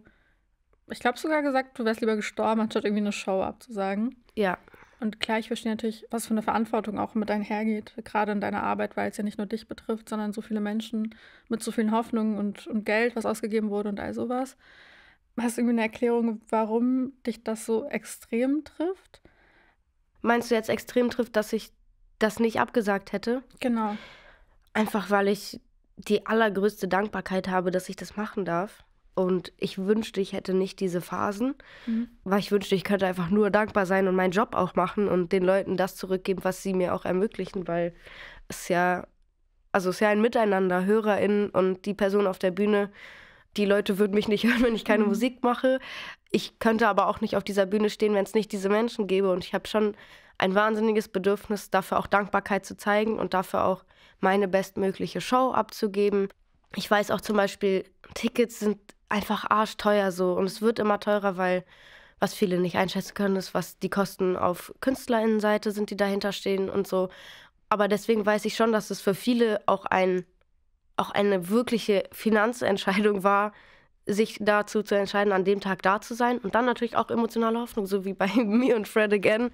ich glaube sogar gesagt, du wärst lieber gestorben, anstatt irgendwie eine Show abzusagen. Ja. Und klar, ich verstehe natürlich, was für eine Verantwortung auch mit einhergeht, gerade in deiner Arbeit, weil es ja nicht nur dich betrifft, sondern so viele Menschen mit so vielen Hoffnungen und, und Geld, was ausgegeben wurde und all sowas. Hast du irgendwie eine Erklärung, warum dich das so extrem trifft? Meinst du jetzt extrem trifft, dass ich das nicht abgesagt hätte? Genau. Einfach weil ich die allergrößte Dankbarkeit habe, dass ich das machen darf. Und ich wünschte, ich hätte nicht diese Phasen, mhm. weil ich wünschte, ich könnte einfach nur dankbar sein und meinen Job auch machen und den Leuten das zurückgeben, was sie mir auch ermöglichen, weil es ja, also es ist ja ein Miteinander, HörerInnen und die Person auf der Bühne, die Leute würden mich nicht [LAUGHS] hören, wenn ich keine mhm. Musik mache. Ich könnte aber auch nicht auf dieser Bühne stehen, wenn es nicht diese Menschen gäbe. Und ich habe schon ein wahnsinniges Bedürfnis, dafür auch Dankbarkeit zu zeigen und dafür auch meine bestmögliche Show abzugeben. Ich weiß auch zum Beispiel, Tickets sind einfach arschteuer so und es wird immer teurer, weil was viele nicht einschätzen können, ist, was die Kosten auf Künstlerinnenseite sind, die dahinter stehen und so. Aber deswegen weiß ich schon, dass es für viele auch, ein, auch eine wirkliche Finanzentscheidung war, sich dazu zu entscheiden, an dem Tag da zu sein und dann natürlich auch emotionale Hoffnung, so wie bei [LAUGHS] mir und Fred again,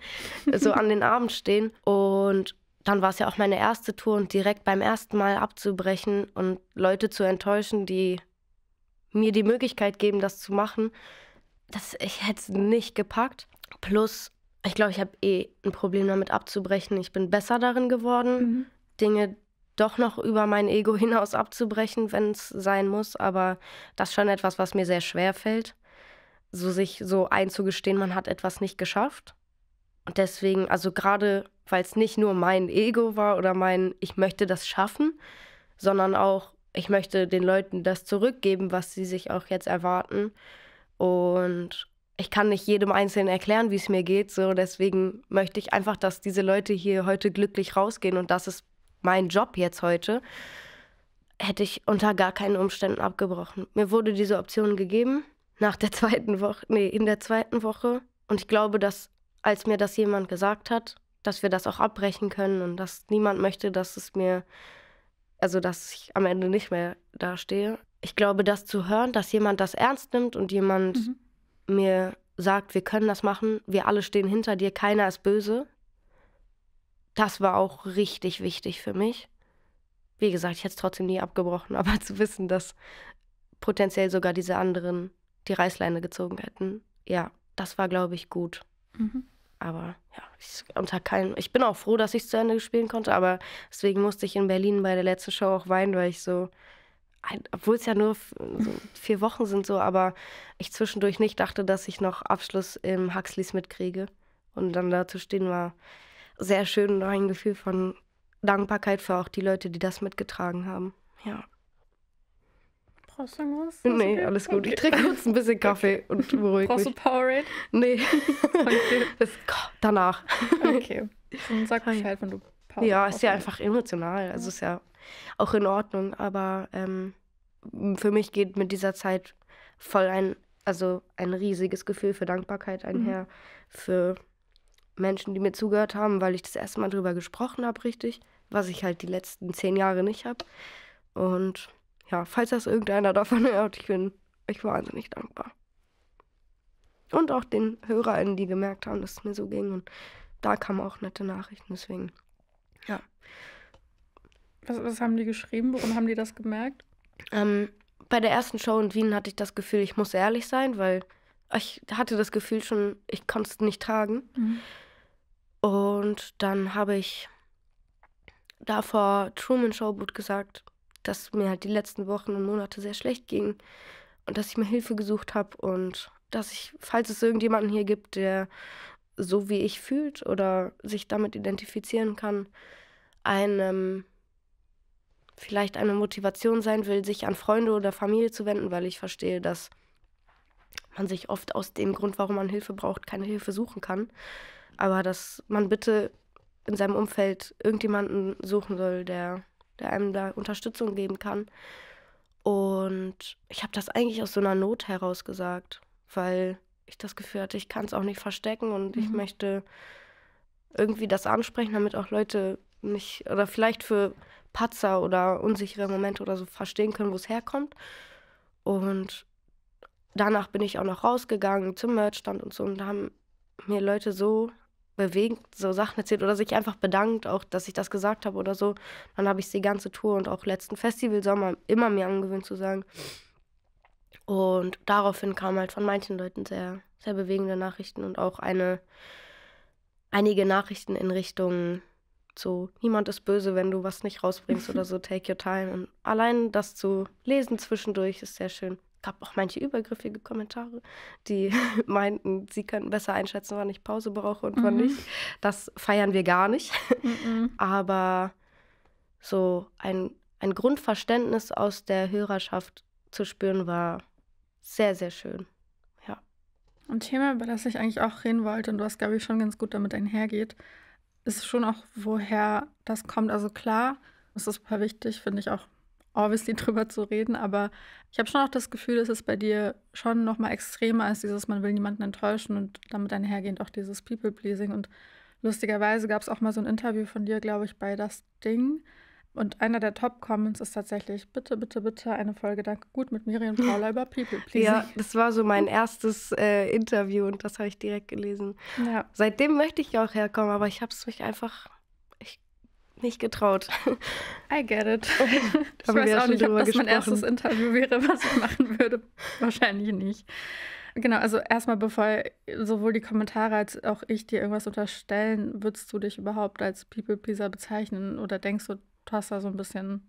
so an den Abend stehen. Und dann war es ja auch meine erste Tour und direkt beim ersten Mal abzubrechen und Leute zu enttäuschen, die mir die Möglichkeit geben, das zu machen, das, ich hätte es nicht gepackt. Plus, ich glaube, ich habe eh ein Problem damit abzubrechen. Ich bin besser darin geworden, mhm. Dinge doch noch über mein Ego [LAUGHS] hinaus abzubrechen, wenn es sein muss. Aber das ist schon etwas, was mir sehr schwer fällt, so sich so einzugestehen, man hat etwas nicht geschafft. Und deswegen, also gerade weil es nicht nur mein Ego war oder mein, ich möchte das schaffen, sondern auch, ich möchte den Leuten das zurückgeben, was sie sich auch jetzt erwarten. Und ich kann nicht jedem Einzelnen erklären, wie es mir geht. So, deswegen möchte ich einfach, dass diese Leute hier heute glücklich rausgehen und das ist mein Job jetzt heute. Hätte ich unter gar keinen Umständen abgebrochen. Mir wurde diese Option gegeben nach der [LAUGHS] zweiten Woche, nee, in der zweiten Woche. Und ich glaube, dass als mir das jemand gesagt hat, dass wir das auch abbrechen können und dass niemand möchte, dass es mir, also dass ich am Ende nicht mehr dastehe. Ich glaube, das zu hören, dass jemand das ernst nimmt und jemand mhm. mir sagt, wir können das machen, wir alle stehen hinter dir, keiner ist böse, das war auch richtig wichtig für mich. Wie gesagt, ich hätte es trotzdem nie abgebrochen, [LAUGHS] aber zu wissen, dass potenziell sogar diese anderen die Reißleine gezogen hätten, ja, das war, glaube ich, gut. Mhm aber ja, ich, unter keinem, ich bin auch froh, dass ich es zu Ende spielen konnte, aber deswegen musste ich in Berlin bei der letzten Show auch weinen, weil ich so, obwohl es ja nur so vier Wochen sind so, aber ich zwischendurch nicht dachte, dass ich noch Abschluss im Huxleys mitkriege. Und dann da zu stehen war sehr schön und ein Gefühl von Dankbarkeit für auch die Leute, die das mitgetragen haben. Ja. Brauchst du irgendwas? nee, okay? alles gut. Ich trinke kurz ein bisschen Kaffee okay. und beruhige Brauchst du Powerade? Nee. [LAUGHS] das, danach. Okay. Dann sag Bescheid, wenn du Powerade Ja, ist ja einfach emotional. Also ist ja auch in Ordnung. Aber ähm, für mich geht mit dieser Zeit voll ein, also ein riesiges Gefühl für Dankbarkeit mhm. einher. Mhm. Für Menschen, die mir zugehört haben, weil ich das erste Mal drüber gesprochen habe, richtig. Was ich halt die letzten zehn Jahre nicht habe. Und ja, falls das irgendeiner davon [LAUGHS] hört, ich bin euch wahnsinnig dankbar. Und auch den HörerInnen, die gemerkt haben, dass es mir so ging. Und da kamen auch nette Nachrichten, deswegen, ja. Was, was haben die geschrieben? Warum haben die das gemerkt? Ähm, bei der ersten Show in Wien hatte ich das Gefühl, ich muss ehrlich sein, weil ich hatte das Gefühl schon, ich konnte es nicht tragen. Mhm. Und dann habe ich da vor Truman Showboot gesagt, dass mir halt die letzten Wochen und Monate sehr schlecht ging und dass ich mir Hilfe gesucht habe und dass ich, falls es irgendjemanden hier gibt, der so wie ich fühlt oder sich damit identifizieren kann, einem vielleicht eine Motivation sein will, sich an Freunde oder Familie zu wenden, weil ich verstehe, dass man sich oft aus dem Grund, warum man Hilfe braucht, keine Hilfe suchen kann. Aber dass man bitte in seinem Umfeld irgendjemanden suchen soll, der der einem da Unterstützung geben kann. Und ich habe das eigentlich aus so einer Not heraus gesagt, weil ich das Gefühl hatte, ich kann es auch nicht verstecken und mhm. ich möchte irgendwie das ansprechen, damit auch Leute nicht oder vielleicht für Patzer oder unsichere Momente oder so verstehen können, wo es herkommt. Und danach bin ich auch noch rausgegangen zum Merchstand und so und da haben mir Leute so bewegt so Sachen erzählt oder sich einfach bedankt, auch dass ich das gesagt habe oder so. Dann habe ich die ganze Tour und auch letzten Festivalsommer immer mir angewöhnt zu sagen. Und daraufhin kamen halt von manchen Leuten sehr, sehr bewegende Nachrichten und auch eine, einige Nachrichten in Richtung so, niemand ist böse, wenn du was nicht rausbringst oder so, [LAUGHS] take your time. Und allein das zu lesen zwischendurch ist sehr schön gab auch manche übergriffige Kommentare, die [LAUGHS] meinten, sie könnten besser einschätzen, wann ich Pause brauche und mhm. wann nicht. Das feiern wir gar nicht. Mhm. [LAUGHS] Aber so ein, ein Grundverständnis aus der Hörerschaft zu spüren, war sehr, sehr schön. Ja. Ein Thema, über das ich eigentlich auch reden wollte und was, glaube ich, schon ganz gut damit einhergeht, ist schon auch, woher das kommt. Also klar, es ist super wichtig, finde ich auch obviously [LAUGHS] drüber zu reden, aber ich habe schon auch das Gefühl, dass es bei dir schon noch mal extremer ist, dieses man will niemanden enttäuschen und damit einhergehend auch dieses People Pleasing und lustigerweise gab es auch mal so ein Interview von dir, glaube ich, bei das Ding und einer der Top Comments ist tatsächlich bitte bitte bitte eine Folge Danke gut mit Miriam Paula [LAUGHS] über People Pleasing. Ja, das war so mein erstes äh, Interview und das habe ich direkt gelesen. Ja. Seitdem möchte ich auch herkommen, aber ich habe es mich einfach nicht getraut. [LAUGHS] I get it. [LAUGHS] ich Haben weiß auch nicht, ob das gesprochen. mein erstes Interview wäre, was ich machen würde. Wahrscheinlich nicht. Genau, also erstmal bevor sowohl die Kommentare als auch ich dir irgendwas unterstellen, würdest du dich überhaupt als People Pleaser bezeichnen oder denkst du, du hast da so ein bisschen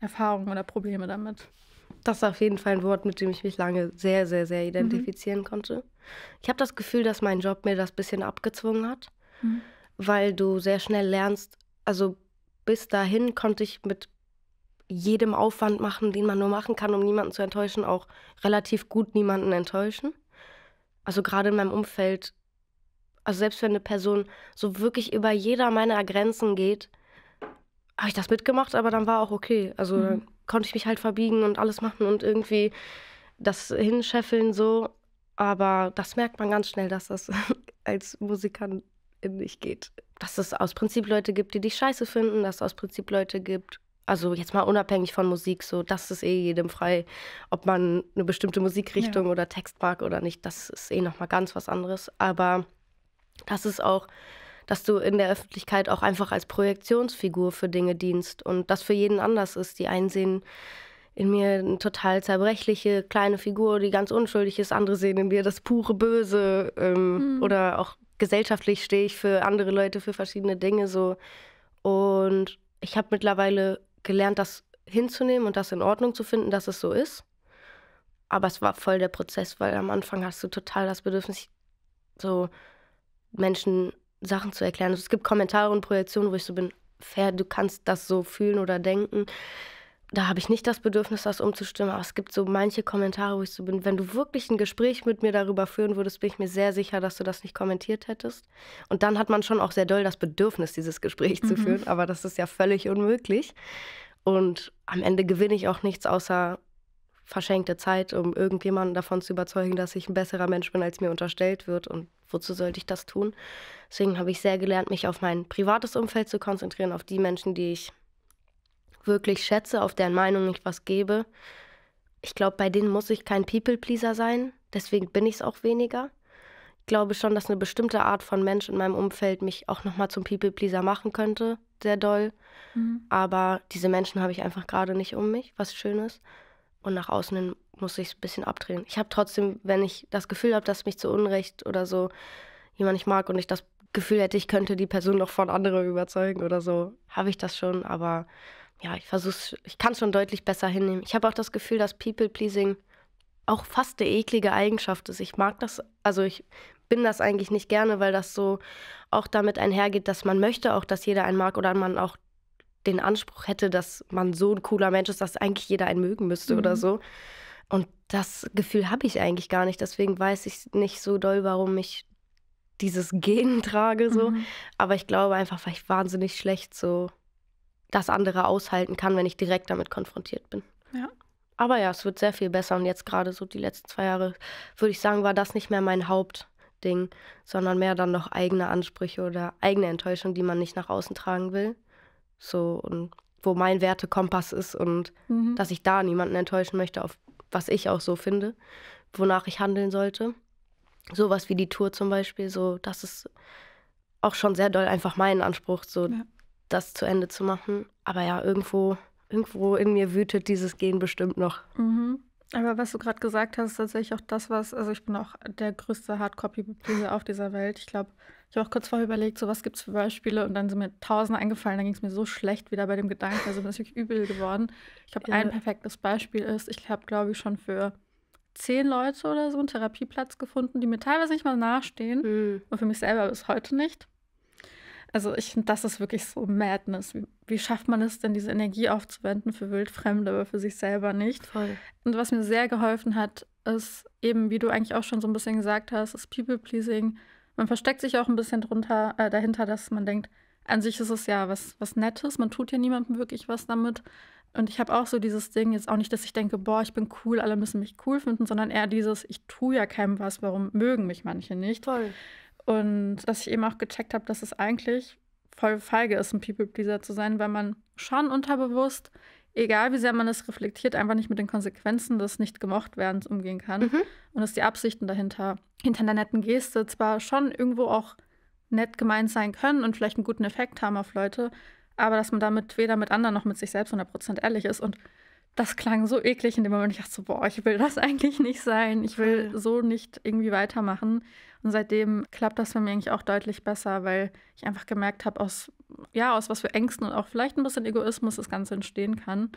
Erfahrungen oder Probleme damit? Das ist auf jeden Fall ein Wort, mit dem ich mich lange sehr, sehr, sehr mhm. identifizieren mhm. konnte. Ich habe das Gefühl, dass mein Job mir das bisschen abgezwungen hat, mhm. weil du sehr schnell lernst, also bis dahin konnte ich mit jedem Aufwand machen, den man nur machen kann, um niemanden zu enttäuschen, auch relativ gut niemanden enttäuschen. Also gerade in meinem Umfeld, also selbst wenn eine Person so wirklich über jeder meiner Grenzen geht, habe ich das mitgemacht, aber dann war auch okay. Also mhm. konnte ich mich halt verbiegen und alles machen und irgendwie das hinscheffeln so. Aber das merkt man ganz schnell, dass das [LAUGHS] als Musikant in mich geht. Dass es aus Prinzip Leute gibt, die dich scheiße finden, dass es aus Prinzip Leute gibt, also jetzt mal unabhängig von Musik, so das ist eh jedem frei, ob man eine bestimmte Musikrichtung ja. oder Text mag oder nicht, das ist eh nochmal ganz was anderes. Aber das ist auch, dass du in der Öffentlichkeit auch einfach als Projektionsfigur für Dinge dienst und das für jeden anders ist. Die einen sehen in mir eine total zerbrechliche kleine Figur, die ganz unschuldig ist, andere sehen in mir das pure Böse ähm, mhm. oder auch gesellschaftlich stehe ich für andere Leute, für verschiedene Dinge so. Und ich habe mittlerweile gelernt, das hinzunehmen und das in Ordnung zu finden, dass es so ist. Aber es war voll der Prozess, weil am Anfang hast du total das Bedürfnis, so Menschen Sachen zu erklären. Also es gibt Kommentare und Projektionen, wo ich so bin, fair, du kannst das so fühlen oder denken da habe ich nicht das Bedürfnis, das umzustimmen, aber es gibt so manche Kommentare, wo ich so bin, wenn du wirklich ein Gespräch mit mir darüber führen würdest, bin ich mir sehr sicher, dass du das nicht kommentiert hättest. Und dann hat man schon auch sehr doll das Bedürfnis, dieses Gespräch mhm. zu führen, aber das ist ja völlig unmöglich. Und am Ende gewinne ich auch nichts außer verschenkte Zeit, um irgendjemanden davon zu überzeugen, dass ich ein besserer Mensch bin, als mir unterstellt wird. Und wozu sollte ich das tun? Deswegen habe ich sehr gelernt, mich auf mein privates Umfeld zu konzentrieren, auf die Menschen, die ich wirklich schätze, auf deren Meinung ich was gebe. Ich glaube, bei denen muss ich kein People-Pleaser sein, deswegen bin ich es auch weniger. Ich glaube schon, dass eine bestimmte Art von Mensch in meinem Umfeld mich auch nochmal zum People-Pleaser machen könnte, sehr doll. Mhm. Aber diese Menschen habe ich einfach gerade nicht um mich, was schön ist. Und nach außen hin muss ich es ein bisschen abdrehen. Ich habe trotzdem, wenn ich das Gefühl habe, dass mich zu Unrecht oder so jemand nicht mag und ich das Gefühl hätte, ich könnte die Person noch von anderen überzeugen oder so, habe ich das schon, aber ja, ich versuch's, ich kann es schon deutlich besser hinnehmen. Ich habe auch das Gefühl, dass People-Pleasing auch fast eine eklige Eigenschaft ist. Ich mag das, also ich bin das eigentlich nicht gerne, weil das so auch damit einhergeht, dass man möchte auch, dass jeder einen mag oder man auch den Anspruch hätte, dass man so ein cooler Mensch ist, dass eigentlich jeder einen mögen müsste mhm. oder so. Und das Gefühl habe ich eigentlich gar nicht. Deswegen weiß ich nicht so doll, warum ich dieses Gen [LAUGHS] trage so. Mhm. Aber ich glaube einfach, weil ich wahnsinnig schlecht so das andere aushalten kann, wenn ich direkt damit konfrontiert bin. Ja. Aber ja, es wird sehr viel besser und jetzt gerade so die letzten zwei Jahre, würde ich sagen, war das nicht mehr mein Hauptding, sondern mehr dann noch eigene Ansprüche oder eigene Enttäuschung, die man nicht nach außen tragen will. So und wo mein Wertekompass ist und mhm. dass ich da niemanden enttäuschen möchte, auf was ich auch so finde, wonach ich handeln sollte. Sowas wie die Tour zum Beispiel, so das ist auch schon sehr doll einfach mein Anspruch, so ja das zu Ende zu machen. Aber ja, irgendwo, irgendwo in mir wütet dieses Gen bestimmt noch. Mhm. Aber was du gerade gesagt hast, ist tatsächlich auch das, was, also ich bin auch der größte hardcopy people auf dieser Welt. Ich glaube, ich habe auch kurz vorher überlegt, so was gibt es für Beispiele und dann sind mir tausende eingefallen, dann ging es mir so schlecht wieder bei dem Gedanken, also bin ich wirklich übel geworden. Ich glaube, ein perfektes Beispiel ist, ich habe, glaube ich, schon für zehn Leute oder so einen Therapieplatz gefunden, die mir teilweise nicht mal nachstehen mhm. und für mich selber bis heute nicht. Also ich finde, das ist wirklich so Madness. Wie, wie, schafft man es denn, diese Energie aufzuwenden für Wildfremde, aber für sich selber nicht? Voll. Und was mir sehr geholfen hat, ist eben, wie du eigentlich auch schon so ein bisschen gesagt hast, ist People-Pleasing. Man versteckt sich auch ein bisschen drunter, äh, dahinter, dass man denkt, an sich ist es ja was, was Nettes, man tut ja niemandem wirklich was damit. Und ich habe auch so dieses Ding, jetzt auch nicht, dass ich denke, boah, ich bin cool, alle müssen mich cool finden, sondern eher dieses, ich tue ja keinem was, warum mögen mich manche nicht. Toll. Und dass ich eben auch gecheckt habe, dass es eigentlich voll feige ist, ein People-Pleaser zu sein, weil man schon unterbewusst, egal wie sehr man es reflektiert, einfach nicht mit den Konsequenzen des nicht gemocht werdens umgehen kann. Mhm. Und dass die Absichten dahinter, hinter einer netten Geste zwar schon irgendwo auch nett gemeint sein können und vielleicht einen guten Effekt haben auf Leute, aber dass man damit weder mit anderen noch mit sich selbst 100% ehrlich ist. Und das klang so eklig in dem Moment. Ich dachte so, boah, ich will das [LAUGHS] eigentlich nicht sein. Ich will so nicht irgendwie weitermachen. Und seitdem klappt das bei mir eigentlich auch deutlich besser, weil ich einfach gemerkt habe, aus, ja, aus was für Ängsten und auch vielleicht ein bisschen Egoismus das Ganze entstehen kann.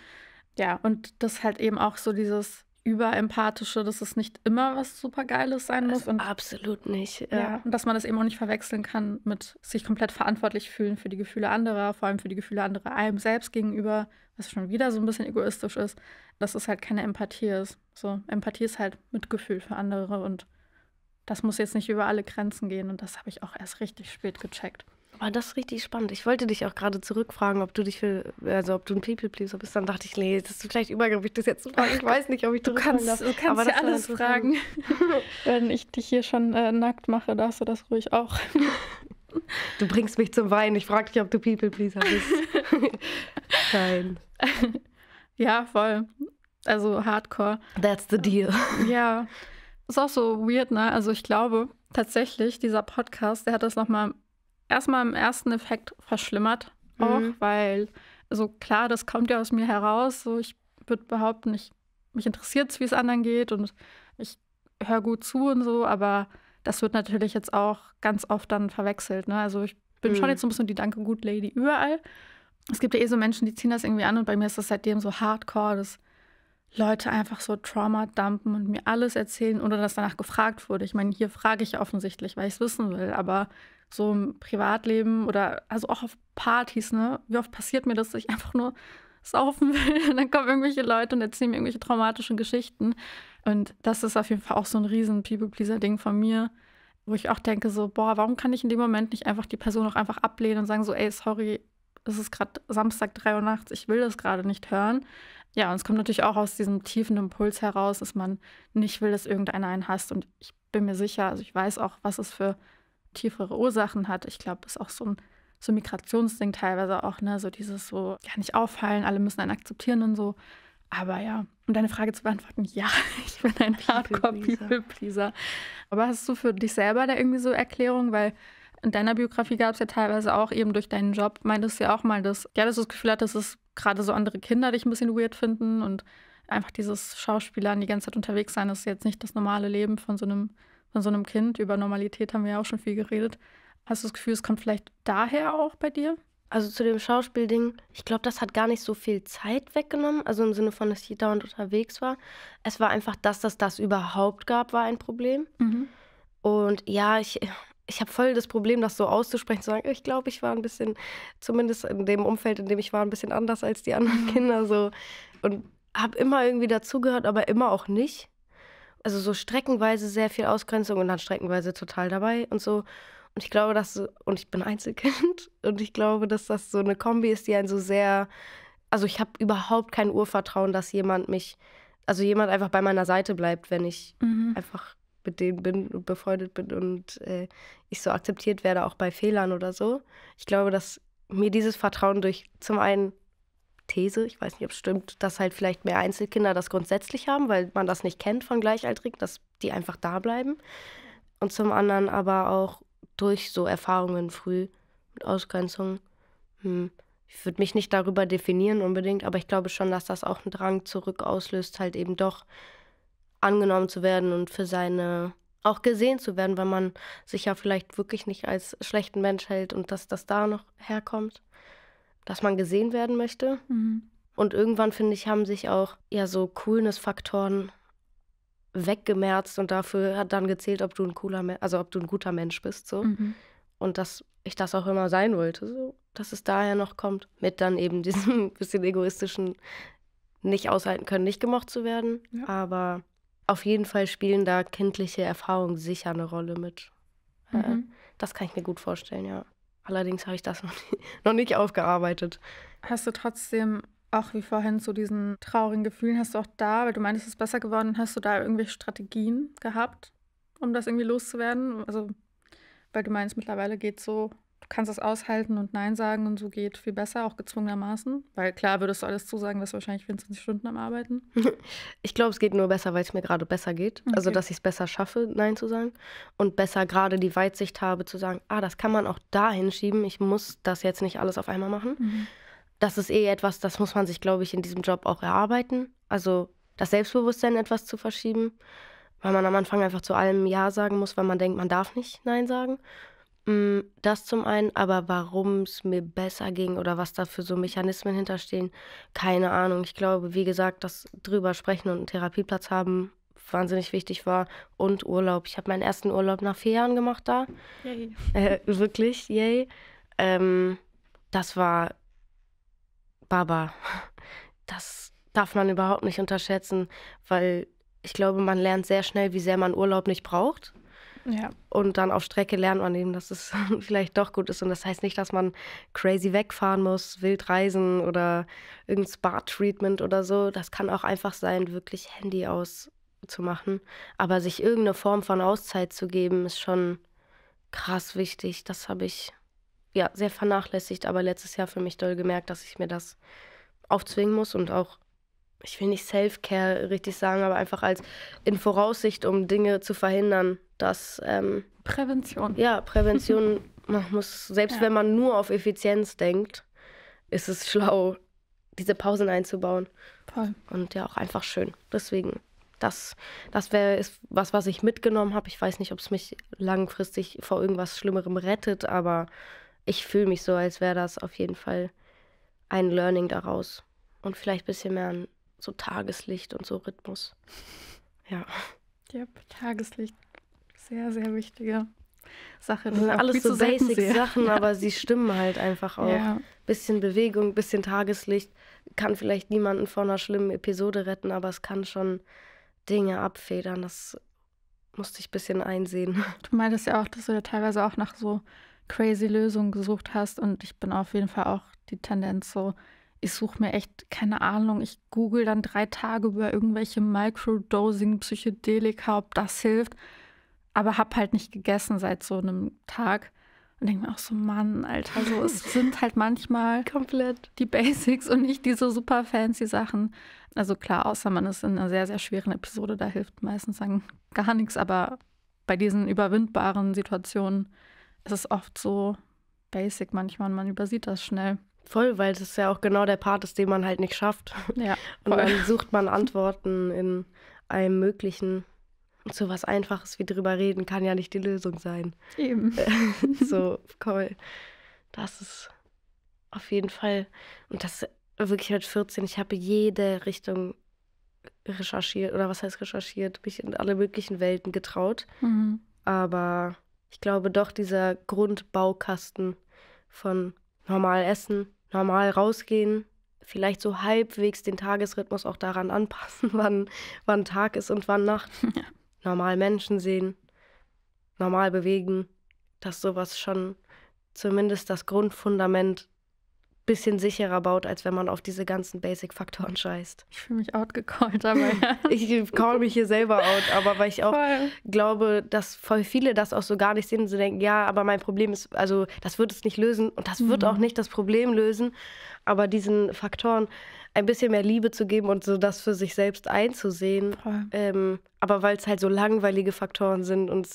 Ja, und das halt eben auch so dieses, überempathische, dass es nicht immer was supergeiles sein also muss. Also und absolut nicht. Ja. ja. und dass man das eben auch nicht verwechseln kann mit sich komplett verantwortlich fühlen für die Gefühle anderer, vor allem für die Gefühle anderer einem selbst gegenüber, was schon wieder so ein bisschen egoistisch ist, dass es halt keine Empathie ist. So, Empathie ist halt Mitgefühl für andere und das muss jetzt nicht über alle Grenzen gehen und das habe ich auch erst richtig spät gecheckt. Aber ah, das ist richtig spannend. Ich wollte dich auch gerade zurückfragen, ob du dich für, also ob du ein People Pleaser bist. Dann dachte ich, nee, das ist vielleicht übergriffig, das jetzt zu fragen. Ich weiß nicht, ob ich du kannst, darf. Du kannst ja alles fragen. [LAUGHS] Wenn ich dich hier schon äh, nackt mache, darfst du das ruhig auch. Du bringst mich zum Weinen. Ich frage dich, ob du People Pleaser bist. [LAUGHS] Nein. [LAUGHS] Ja, voll. Also hardcore. That's the deal. Ja. Ist auch so weird, ne? Also ich glaube tatsächlich, dieser Podcast, der hat das nochmal erstmal im ersten Effekt verschlimmert, auch mhm. weil, so also klar, das kommt ja aus mir heraus. So, ich würde behaupten, ich, mich interessiert es, wie es anderen geht und ich höre gut zu und so, aber das wird natürlich jetzt auch ganz oft dann verwechselt. Ne? Also ich bin mhm. schon jetzt so ein bisschen die Danke gut Lady überall. Es gibt ja eh so Menschen, die ziehen das irgendwie an und bei mir ist das seitdem so hardcore, dass Leute einfach so Trauma dumpen und mir alles erzählen, ohne dass danach gefragt wurde. Ich meine, hier frage ich offensichtlich, weil ich es wissen will, aber so im Privatleben oder also auch auf Partys, ne? Wie oft passiert mir das, dass ich einfach nur saufen [LAUGHS] will und dann kommen irgendwelche Leute und erzählen mir irgendwelche traumatischen Geschichten. Und das ist auf jeden Fall auch so ein riesen People-Pleaser-Ding von mir, wo ich auch denke so, boah, warum kann ich in dem Moment nicht einfach die Person auch einfach ablehnen und sagen so, ey, sorry, es ist gerade Samstag 3 Uhr nachts, ich will das gerade nicht hören. Ja, und es kommt natürlich auch aus diesem tiefen Impuls heraus, dass man nicht will, dass irgendeiner einen hasst. Und ich bin mir sicher, also ich weiß auch, was es für tiefere Ursachen hat. Ich glaube, das ist auch so ein, so Migrationsding teilweise auch, ne? So dieses so, ja, nicht auffallen, alle müssen einen akzeptieren und so. Aber ja, um deine Frage zu beantworten, ja, [LAUGHS] ich bin ein Hardcore-People-Pleaser. Aber hast du für dich selber da irgendwie so Erklärungen? Weil in deiner Biografie gab es ja teilweise auch eben durch deinen Job, meintest du ja auch mal, dass, ja, dass du das Gefühl hattest, dass gerade so andere Kinder dich ein bisschen weird finden und einfach dieses Schauspielern die ganze Zeit unterwegs sein, ist jetzt nicht das normale Leben von so einem von so einem Kind. Über Normalität haben wir ja auch schon viel geredet. Hast du das Gefühl, es kommt vielleicht daher auch bei dir? Also zu dem Schauspielding, ich glaube, das hat gar nicht so viel Zeit weggenommen, also im Sinne von, dass ich dauernd unterwegs war. Es war einfach, dass das das überhaupt gab, war ein Problem. Mhm. Und ja, ich, ich habe voll das Problem, das so auszusprechen, zu sagen, ich glaube, ich war ein bisschen, zumindest in dem Umfeld, in dem ich war, ein bisschen anders als die anderen mhm. Kinder so. Und habe immer irgendwie dazugehört, aber immer auch nicht also so streckenweise sehr viel Ausgrenzung und dann streckenweise total dabei und so. Und ich glaube, dass, und ich bin Einzelkind [LAUGHS] und ich glaube, dass das so eine Kombi ist, die einen so sehr, also ich habe überhaupt kein Urvertrauen, dass jemand mich, also jemand einfach bei meiner Seite bleibt, wenn ich mhm. einfach mit denen bin und befreundet bin und äh, ich so akzeptiert werde, auch bei Fehlern oder so. Ich glaube, dass mir dieses Vertrauen durch zum einen These, ich weiß nicht, ob es stimmt, dass halt vielleicht mehr Einzelkinder das grundsätzlich haben, weil man das nicht kennt von Gleichaltrigen, dass die einfach da bleiben. Und zum anderen aber auch durch so Erfahrungen früh mit Ausgrenzung. Hm. Ich würde mich nicht darüber definieren unbedingt, aber ich glaube schon, dass das auch einen Drang zurück auslöst, halt eben doch angenommen zu werden und für seine auch gesehen zu werden, weil man sich ja vielleicht wirklich nicht als schlechten Mensch hält und dass das da noch herkommt dass man gesehen werden möchte. Mhm. Und irgendwann, finde ich, haben sich auch ja so Coolness-Faktoren weggemerzt und dafür hat dann gezählt, ob du ein cooler, Me also ob du ein guter Mensch bist, so. Mhm. Und dass ich das auch immer sein wollte, so. Dass es daher noch kommt, mit dann eben [LAUGHS] diesem bisschen egoistischen nicht aushalten können, nicht gemocht zu werden. Ja. Aber auf jeden Fall spielen da kindliche Erfahrungen sicher eine Rolle mit. Äh, mhm. Das kann ich mir gut vorstellen, ja. Allerdings habe ich das noch, [LAUGHS] noch nicht aufgearbeitet. Hast du trotzdem auch wie vorhin zu diesen traurigen Gefühlen, hast du auch da, weil du meinst, es ist besser geworden, hast du da irgendwelche Strategien gehabt, um das irgendwie loszuwerden? Also, weil du meinst, mittlerweile geht es so kannst es aushalten und Nein sagen und so geht viel besser, auch gezwungenermaßen. Weil klar würdest du alles zusagen, dass du wahrscheinlich 24 Stunden am Arbeiten. [LAUGHS] Ich glaube, es geht nur besser, weil es mir gerade besser geht. Okay. Also, dass ich es besser schaffe, Nein zu sagen. Und besser gerade die Weitsicht habe, zu sagen, ah, das kann man auch da hinschieben. Ich muss das jetzt nicht alles auf einmal machen. Mhm. Das ist eh etwas, das muss man sich, glaube ich, in diesem Job auch erarbeiten. Also, das Selbstbewusstsein etwas zu verschieben weil man am Anfang einfach zu allem Ja sagen muss, weil man denkt, man darf nicht Nein sagen. Mm, das zum einen, aber warum es mir besser ging oder was da für so Mechanismen hinterstehen, keine Ahnung. Ich glaube, wie gesagt, dass drüber sprechen und einen Therapieplatz haben wahnsinnig wichtig war und Urlaub. Ich habe meinen ersten Urlaub nach vier Jahren gemacht da. Yay. Äh, wirklich, yay. Ähm, das war Baba. Das darf man überhaupt nicht unterschätzen, weil ich glaube, man lernt sehr schnell, wie sehr man Urlaub nicht braucht. Ja. Und dann auf Strecke lernt man eben, dass es [LAUGHS] vielleicht doch gut ist. Und das heißt nicht, dass man crazy wegfahren muss, wild reisen oder irgendein Spa-Treatment oder so. Das kann auch einfach sein, wirklich Handy auszumachen. Aber sich irgendeine Form von Auszeit zu geben, ist schon krass wichtig. Das habe ich ja sehr vernachlässigt, aber letztes Jahr für mich doll gemerkt, dass ich mir das aufzwingen muss und auch ich will nicht Self-Care richtig sagen, aber einfach als in Voraussicht, um Dinge zu verhindern, dass. Ähm, Prävention. Ja, Prävention. [LAUGHS] man muss, selbst ja. wenn man nur auf Effizienz denkt, ist es schlau, diese Pausen einzubauen. Voll. Und ja, auch einfach schön. Deswegen, das, das wäre was, was ich mitgenommen habe. Ich weiß nicht, ob es mich langfristig vor irgendwas Schlimmerem rettet, aber ich fühle mich so, als wäre das auf jeden Fall ein Learning daraus. Und vielleicht ein bisschen mehr ein so Tageslicht und so Rhythmus. Ja. Ja, Tageslicht. Sehr, sehr wichtige Sache. Das, sind alles so Basic-Sachen, ja. aber sie stimmen halt einfach auch. Ja. Bisschen Bewegung, bisschen Tageslicht. Kann vielleicht niemanden vor einer schlimmen Episode retten, aber es kann schon Dinge abfedern. Das musste ich ein bisschen einsehen. [LAUGHS] Du meintest ja auch, dass du ja teilweise auch nach so crazy Lösungen gesucht hast und ich bin auf jeden Fall auch die Tendenz so, ich suche mir echt, keine Ahnung, ich google dann drei Tage über irgendwelche Microdosing-Psychedelika, ob das hilft. Aber habe halt nicht gegessen seit so einem Tag. Und denke mir auch so, Mann, Alter, so, es [LAUGHS] sind halt manchmal komplett die Basics und nicht diese super fancy Sachen. Also klar, außer man ist in einer sehr, sehr schweren Episode, da hilft meistens dann gar nichts. Aber bei diesen überwindbaren Situationen ist es oft so basic manchmal und man übersieht das schnell. Voll, weil das ja auch genau der Part ist, den man halt nicht schafft. Ja, [LAUGHS] und dann sucht man Antworten in einem möglichen. Und So was Einfaches wie drüber reden kann ja nicht die Lösung sein. Eben. [LAUGHS] so, cool. Das ist auf jeden Fall. Und das wirklich mit 14. Ich habe jede Richtung recherchiert, oder was heißt recherchiert, mich in alle möglichen Welten getraut. Mhm. Aber ich glaube doch, dieser Grundbaukasten von normal essen, normal rausgehen, vielleicht so halbwegs den Tagesrhythmus auch daran [LAUGHS] anpassen, wann, wann Tag ist und wann Nacht. [LAUGHS] Ja. Normal Menschen sehen, normal bewegen, dass sowas schon zumindest das Grundfundament bisschen sicherer baut, als wenn man auf diese ganzen Basic-Faktoren scheißt. Ich fühle mich outgecallt dabei. [LAUGHS] ich call mich hier selber out, aber weil ich auch voll. glaube, dass voll viele das auch so gar nicht sehen und so denken, ja, aber mein Problem ist, also das wird es nicht lösen und das mhm. wird auch nicht das Problem lösen, aber diesen Faktoren ein bisschen mehr Liebe zu geben und so das für sich selbst einzusehen. Ähm, aber weil es halt so langweilige Faktoren sind und,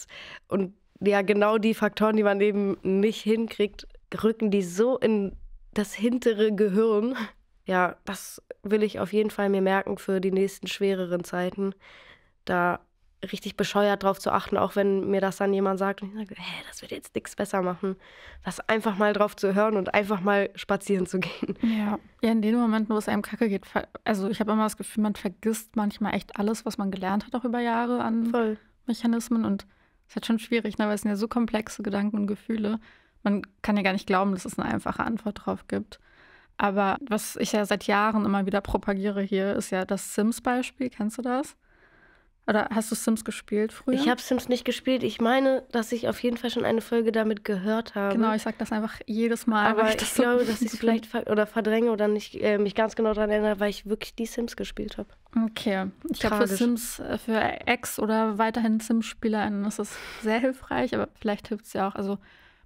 und ja, genau die Faktoren, die man eben nicht hinkriegt, rücken die so in das hintere Gehirn. [LAUGHS] Ja, das will ich auf jeden Fall mir merken für die nächsten schwereren Zeiten. Da richtig bescheuert drauf zu achten, auch wenn mir das dann jemand sagt und ich sage, hä, das wird jetzt nichts besser machen. Das einfach mal drauf zu hören und einfach mal spazieren zu gehen. [LAUGHS] Ja, ja in den Momenten, wo es einem kacke geht, also ich habe immer das Gefühl, man vergisst manchmal echt alles, was man gelernt hat, auch über Jahre an Voll. Mechanismen und es ist halt schon schwierig, ne, weil es sind ja so komplexe Gedanken und Gefühle. Man kann ja gar nicht glauben, dass es eine einfache Antwort drauf gibt. Aber was ich ja seit Jahren immer wieder propagiere hier, ist ja das Sims-Beispiel. Kennst du das? Oder hast du Sims gespielt früher? Ich habe Sims nicht gespielt. Ich meine, dass ich auf jeden Fall schon eine Folge damit gehört habe. Genau, ich sage das einfach jedes Mal. Aber ich, ich glaube, so dass ich es vielleicht ver oder verdränge oder nicht, äh, mich ganz genau daran erinnere, weil ich wirklich die Sims gespielt habe. Okay. Ich glaube, für Sims, äh, für Ex- oder weiterhin Sims-SpielerInnen ist das sehr hilfreich, aber vielleicht hilft es ja auch. Also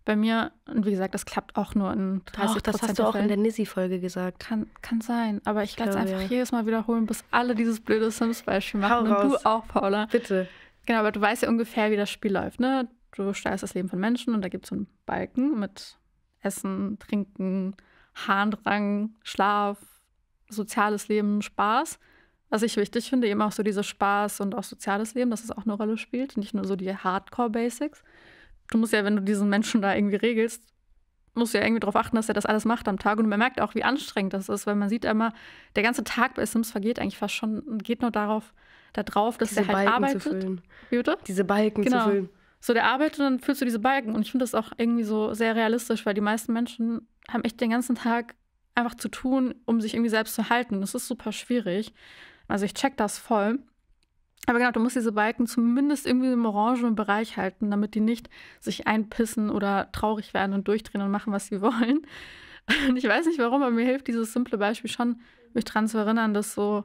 bei mir. Und wie gesagt, das klappt auch nur in 30 Doch, das hast du auch Fällen. in der Nissi-Folge gesagt. Kann, kann sein, aber ich, ich werde es einfach ja. jedes Mal wiederholen, bis alle dieses blöde Sims-Beispiel machen. Hau raus. Und du auch, Paula. Bitte. Genau, aber du weißt ja ungefähr, wie das Spiel läuft, ne? Du steuerst das Leben von Menschen und da gibt es so einen Balken mit Essen, Trinken, Harndrang, Schlaf, soziales Leben, Spaß. Was ich wichtig finde, eben auch so dieses Spaß und auch soziales Leben, dass es auch eine Rolle spielt, nicht nur so die Hardcore-Basics du musst ja, wenn du diesen Menschen da irgendwie regelst, musst du ja irgendwie darauf achten, dass er das alles macht am Tag. Und man merkt auch, wie anstrengend das ist, weil man sieht immer, der ganze Tag bei Sims vergeht eigentlich fast schon, geht nur darauf, da drauf, dass diese er halt Balken arbeitet. Zu füllen. Wie bitte? Diese Balken genau. zu füllen. So, der arbeitet und dann füllst du diese Balken. Und ich finde das auch irgendwie so sehr realistisch, weil die meisten Menschen haben echt den ganzen Tag einfach zu tun, um sich irgendwie selbst zu halten. Das ist super schwierig. Also ich check das voll. Aber genau, du musst diese Balken zumindest irgendwie im orangenen Bereich halten, damit die nicht sich einpissen oder traurig werden und durchdrehen und machen, was sie [LAUGHS] wollen. Und ich weiß nicht warum, aber mir hilft dieses simple Beispiel schon, mich daran zu erinnern, dass so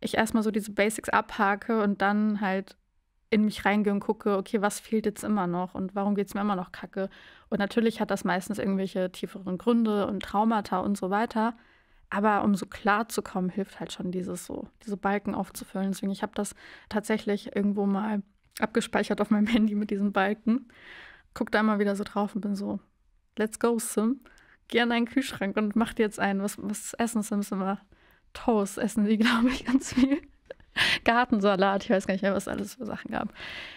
ich erstmal so diese Basics abhake und dann halt in mich reingehe und gucke, okay, was fehlt jetzt immer noch und warum geht es mir immer noch kacke? Und natürlich hat das meistens irgendwelche tieferen Gründe und Traumata und so weiter. Aber um so klar zu kommen, hilft halt schon dieses so, diese Balken aufzufüllen. Deswegen, ich habe das tatsächlich irgendwo mal abgespeichert auf meinem [LAUGHS] Handy mit diesen Balken. Guck da immer wieder so drauf und bin so, let's go, Sim. Geh an deinen Kühlschrank und mach dir jetzt einen. Was, was essen Sims immer? Toast essen die, [LAUGHS] glaube ich, ganz viel. Gartensalat, ich weiß gar nicht mehr, was es alles für Sachen gab.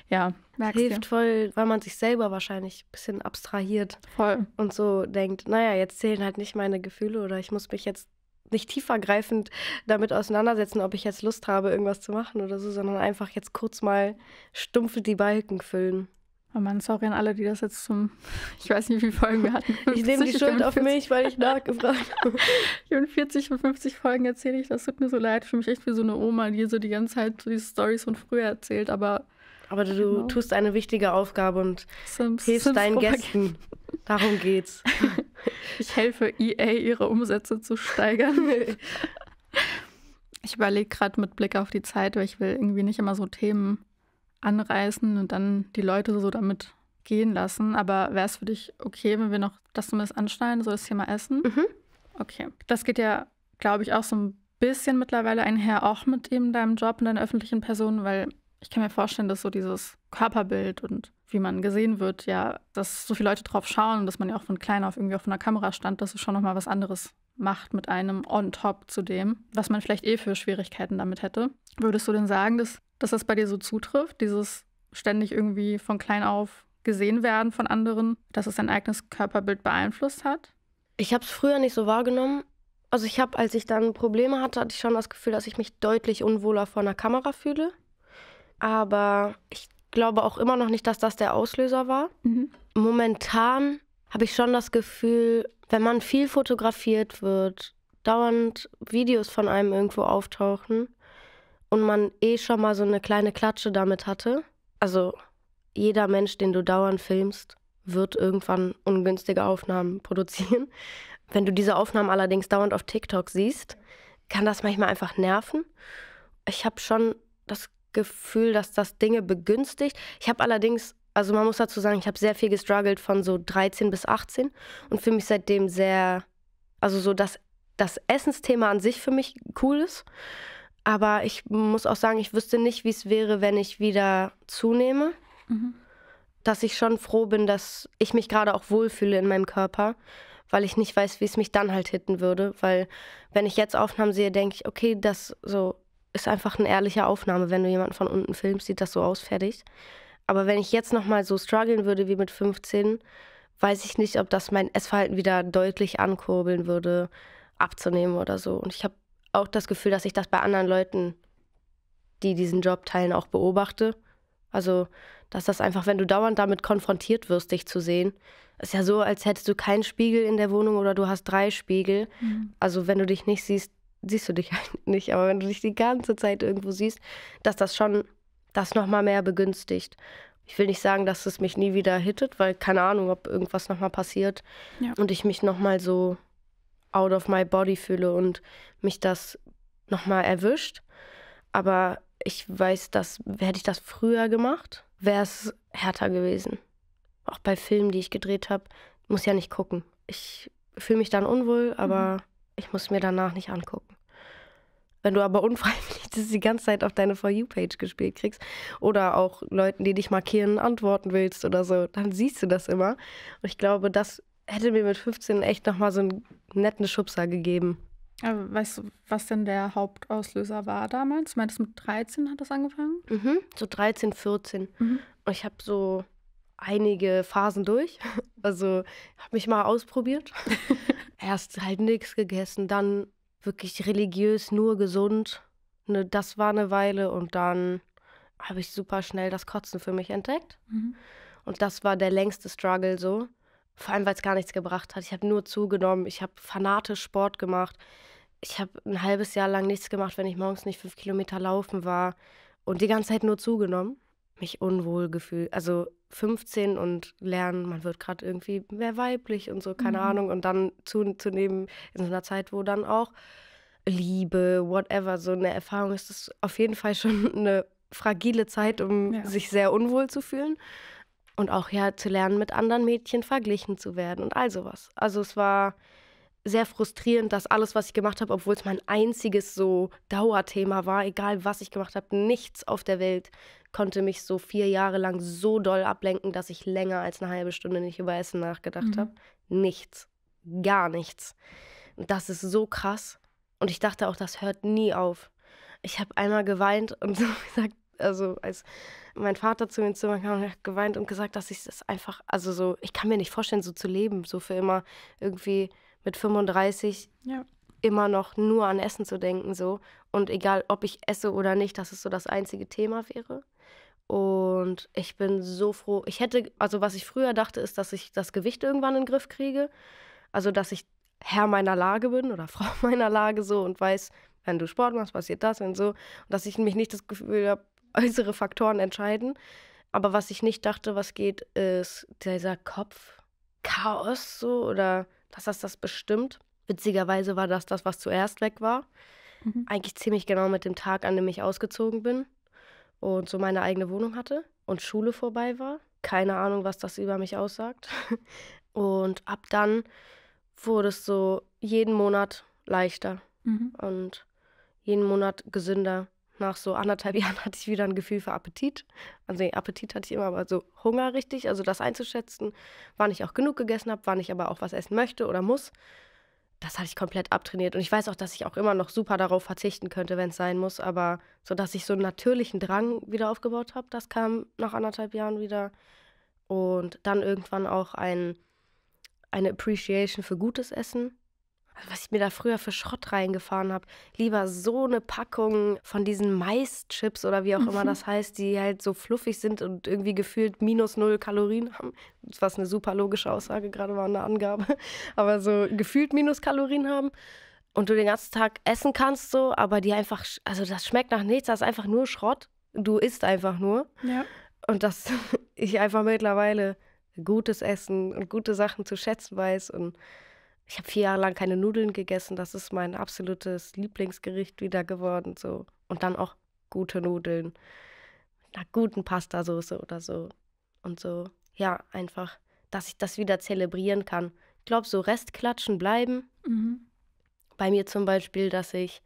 Ja, merkst Hilft dir. voll, weil man sich selber wahrscheinlich ein bisschen abstrahiert. Voll. Und so denkt, naja, jetzt zählen halt nicht meine Gefühle oder ich muss mich jetzt nicht tiefergreifend damit auseinandersetzen, ob ich jetzt Lust habe, irgendwas zu machen oder so, sondern einfach jetzt kurz mal stumpf die Balken füllen. Oh Mann, sorry an alle, die das jetzt zum, [LAUGHS] ich weiß nicht, wie viele Folgen wir hatten. ich nehme die Schuld auf mich, weil ich nachgefragt habe. [LAUGHS] ich 40 und 50 Folgen erzähle ich, das tut mir so leid. Ich fühle mich echt wie so eine Oma, die so die ganze Zeit so die Stories von früher erzählt, aber aber du genau. tust eine wichtige Aufgabe und Sims, hilfst Sims deinen Gästen. Darum geht's. [LAUGHS] ich helfe EA, ihre Umsätze zu steigern. [LAUGHS] ich überlege gerade mit Blick auf die Zeit, weil ich will irgendwie nicht immer so Themen anreißen und dann die Leute so damit gehen lassen. Aber wäre es für dich okay, wenn wir noch das zumindest anschneiden, so das Thema Essen? Mhm. Okay. Das geht ja, glaube ich, auch so ein bisschen mittlerweile einher, auch mit eben deinem Job und deiner öffentlichen Person, weil ich kann mir vorstellen, dass so dieses Körperbild und wie man gesehen wird, ja, dass so viele Leute drauf schauen und dass man ja auch von klein auf irgendwie auf einer Kamera stand, dass es schon nochmal was anderes macht mit einem on top zu dem, was man vielleicht eh für Schwierigkeiten damit hätte. Würdest du denn sagen, dass, dass das bei dir so zutrifft, dieses ständig irgendwie von klein auf gesehen werden von anderen, dass es dein eigenes Körperbild beeinflusst hat? Ich habe es früher nicht so wahrgenommen. Also ich habe, als ich dann Probleme hatte, hatte ich schon das Gefühl, dass ich mich deutlich unwohler vor einer Kamera fühle aber ich glaube auch immer noch nicht, dass das der Auslöser war. Mhm. Momentan habe ich schon das Gefühl, wenn man viel fotografiert wird, dauernd Videos von einem irgendwo auftauchen und man eh schon mal so eine kleine Klatsche damit hatte, also jeder Mensch, den du dauernd filmst, wird irgendwann ungünstige Aufnahmen [LAUGHS] produzieren. Wenn du diese Aufnahmen allerdings dauernd auf TikTok siehst, kann das manchmal einfach nerven. Ich habe schon das Gefühl, dass das Dinge begünstigt. Ich habe allerdings, also man muss dazu sagen, ich habe sehr viel gestruggelt von so 13 bis 18 und fühle mich seitdem sehr, also so, dass das Essensthema an sich für mich cool ist. Aber ich muss auch sagen, ich wüsste nicht, wie es wäre, wenn ich wieder zunehme. Mhm. Dass ich schon froh bin, dass ich mich gerade auch wohlfühle in meinem Körper, weil ich nicht weiß, wie es mich dann halt hitten würde. Weil wenn ich jetzt Aufnahmen sehe, denke ich, okay, das so, ist einfach eine ehrliche Aufnahme, wenn du jemanden von unten filmst, sieht das so aus, fertig. Aber wenn ich jetzt nochmal so strugglen würde wie mit 15, weiß ich nicht, ob das mein Essverhalten wieder deutlich ankurbeln würde, abzunehmen oder so. Und ich habe auch das Gefühl, dass ich das bei anderen Leuten, die diesen Job teilen, auch beobachte. Also, dass das einfach, wenn du dauernd damit konfrontiert wirst, dich zu sehen, ist ja so, als hättest du keinen Spiegel in der Wohnung oder du hast drei Spiegel. Mhm. Also, wenn du dich nicht siehst, siehst du dich [LAUGHS] halt nicht, aber wenn du dich die ganze Zeit irgendwo siehst, dass das schon das nochmal mehr begünstigt. Ich will nicht sagen, dass es mich nie wieder hittet, weil keine Ahnung, ob irgendwas nochmal passiert ja. und ich mich nochmal so out of my body fühle und mich das nochmal erwischt. Aber ich weiß, dass hätte ich das früher gemacht, wäre es härter gewesen. Auch bei Filmen, die ich gedreht habe, muss ja nicht gucken. Ich fühle mich dann unwohl, aber mhm. Ich muss mir danach nicht angucken. Wenn du aber [LAUGHS] unfreiwillig das die ganze Zeit auf deine For You-Page gespielt kriegst oder auch Leuten, die dich markieren, antworten willst oder so, dann siehst du das immer. Und ich glaube, das hätte mir mit 15 echt nochmal so einen netten Schubser gegeben. Aber weißt du, was denn der Hauptauslöser war damals? Du meintest, mit 13 hat das angefangen? Mhm, so 13, 14. Mhm. Und ich habe so einige Phasen durch. [LAUGHS] Also habe mich mal ausprobiert. [LAUGHS] erst halt nichts gegessen, dann wirklich religiös, nur gesund. Ne, das war eine Weile und dann habe ich super schnell das Kotzen für mich entdeckt. Mhm. Und das war der längste Struggle so. Vor allem, weil es gar nichts gebracht hat. Ich habe nur zugenommen. Ich habe fanatisch Sport gemacht. Ich habe ein halbes Jahr lang nichts gemacht, wenn ich morgens nicht fünf Kilometer laufen war. Und die ganze Zeit nur zugenommen mich unwohl gefühlt. Also 15 und lernen, man wird gerade irgendwie mehr weiblich und so, keine mhm. Ahnung. Und dann zu, zu in so einer Zeit, wo dann auch Liebe, whatever, so eine Erfahrung ist, ist auf jeden Fall schon [LAUGHS] eine fragile Zeit, um ja. sich sehr unwohl zu fühlen. Und auch ja zu lernen, mit anderen Mädchen verglichen zu werden und all sowas. Also es war sehr frustrierend, dass alles, was ich gemacht habe, obwohl es mein einziges so Dauerthema war, egal was ich gemacht habe, nichts auf der Welt konnte mich so vier Jahre lang so doll ablenken, dass ich länger als eine halbe Stunde nicht über Essen nachgedacht mhm. habe. Nichts. Gar nichts. Und das ist so krass. Und ich dachte auch, das hört nie auf. Ich habe einmal geweint und [LAUGHS] so gesagt, also als mein Vater zu mir ins Zimmer kam, geweint und gesagt, dass ich das einfach, also so, ich kann mir nicht vorstellen, so zu leben, so für immer irgendwie mit 35 ja. immer noch nur an Essen zu denken so und egal ob ich esse oder nicht, dass es so das einzige Thema wäre. Und ich bin so froh. Ich hätte, also was ich früher dachte, ist, dass ich das Gewicht irgendwann in den Griff kriege. Also, dass ich Herr meiner Lage bin oder [LAUGHS] Frau meiner Lage so und weiß, wenn du Sport machst, passiert das und so. Und dass ich mich nicht das Gefühl habe, [LAUGHS] äußere Faktoren entscheiden. Aber was ich nicht dachte, was geht, ist dieser Kopf. Chaos so oder dass das das bestimmt. Witzigerweise war das das, was zuerst weg war. Mhm. Eigentlich ziemlich genau mit dem Tag, an dem ich ausgezogen bin und so meine eigene Wohnung hatte und Schule vorbei war. Keine Ahnung, was das über mich aussagt. [LAUGHS] Und ab dann wurde es so jeden Monat leichter mhm. und jeden Monat gesünder nach so anderthalb [LAUGHS] Jahren hatte ich wieder ein Gefühl für Appetit. Also nee, Appetit hatte ich immer, aber so Hunger richtig, also das einzuschätzen, wann ich auch genug gegessen habe, wann ich aber auch was essen möchte oder muss. Das hatte ich komplett abtrainiert. Und ich weiß auch, dass ich auch immer noch super darauf verzichten könnte, wenn es sein muss. Aber so, dass ich so einen natürlichen Drang wieder aufgebaut habe, das kam nach anderthalb Jahren wieder. Und dann irgendwann auch ein, eine Appreciation für gutes Essen was ich mir da früher für Schrott reingefahren habe. Lieber so eine Packung von diesen Maischips oder wie auch immer mhm. das heißt, die halt so fluffig sind und irgendwie gefühlt minus null Kalorien haben. Was eine super logische Aussage gerade war, eine Angabe. [LAUGHS] Aber so gefühlt minus Kalorien haben. Und du den ganzen Tag essen kannst, so, aber die einfach, also das schmeckt nach nichts, das ist einfach nur Schrott. Du isst einfach nur. Ja. Und dass [LAUGHS] ich einfach mittlerweile gutes Essen und gute Sachen zu schätzen weiß und ich habe vier Jahre lang keine Nudeln gegessen. Das ist mein absolutes Lieblingsgericht wieder geworden. So. Und dann auch gute Nudeln. Mit einer guten Pastasoße oder so. Und so, ja, einfach, dass ich das wieder zelebrieren kann. Ich glaube, so Restklatschen bleiben. Mhm. Bei mir zum Beispiel, dass ich,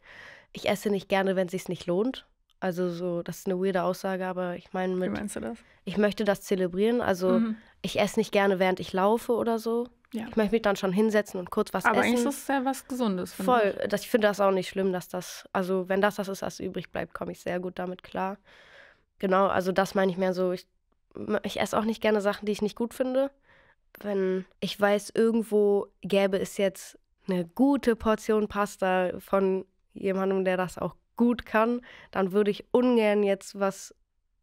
ich esse nicht gerne, wenn es sich nicht lohnt. Also so, das ist eine weirde Aussage, aber ich meine mit. Wie meinst du das? Ich möchte das zelebrieren. Also mhm. ich esse nicht gerne, während ich laufe oder so. Ja. Ich möchte mich dann schon hinsetzen und kurz was Aber essen. Aber eigentlich ist das ja was Gesundes. Voll. Ich. Das, ich finde das auch nicht schlimm, dass das, also wenn das das ist, was übrig bleibt, komme ich sehr gut damit klar. Genau, also das meine ich mehr so. Ich, ich esse auch nicht gerne Sachen, die ich nicht gut finde. Wenn ich weiß, irgendwo gäbe es jetzt eine gute Portion Pasta von jemandem, der das auch gut kann, dann würde ich ungern jetzt was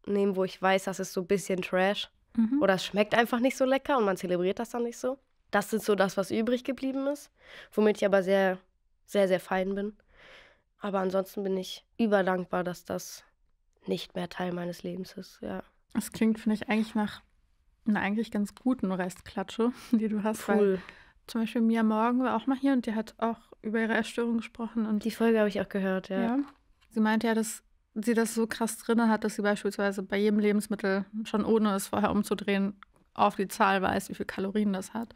nehmen, wo ich weiß, das ist so ein bisschen Trash. Mhm. Oder es schmeckt einfach nicht so lecker und man zelebriert das dann nicht so. Das ist so das, was übrig geblieben ist, womit ich aber sehr, sehr, sehr fein bin. Aber ansonsten bin ich überdankbar, dass das nicht mehr Teil meines Lebens ist, ja. Es klingt, finde ich, eigentlich nach einer eigentlich ganz guten Restklatsche, [LAUGHS] die du hast. Cool. Weil zum Beispiel Mia Morgen war auch mal hier und die hat auch über ihre Erstörung gesprochen. Und die Folge habe ich auch gehört, ja. ja. Sie meinte ja, dass sie das so krass drin hat, dass sie beispielsweise bei jedem Lebensmittel schon ohne es vorher umzudrehen auf die Zahl weiß, wie viel Kalorien das hat.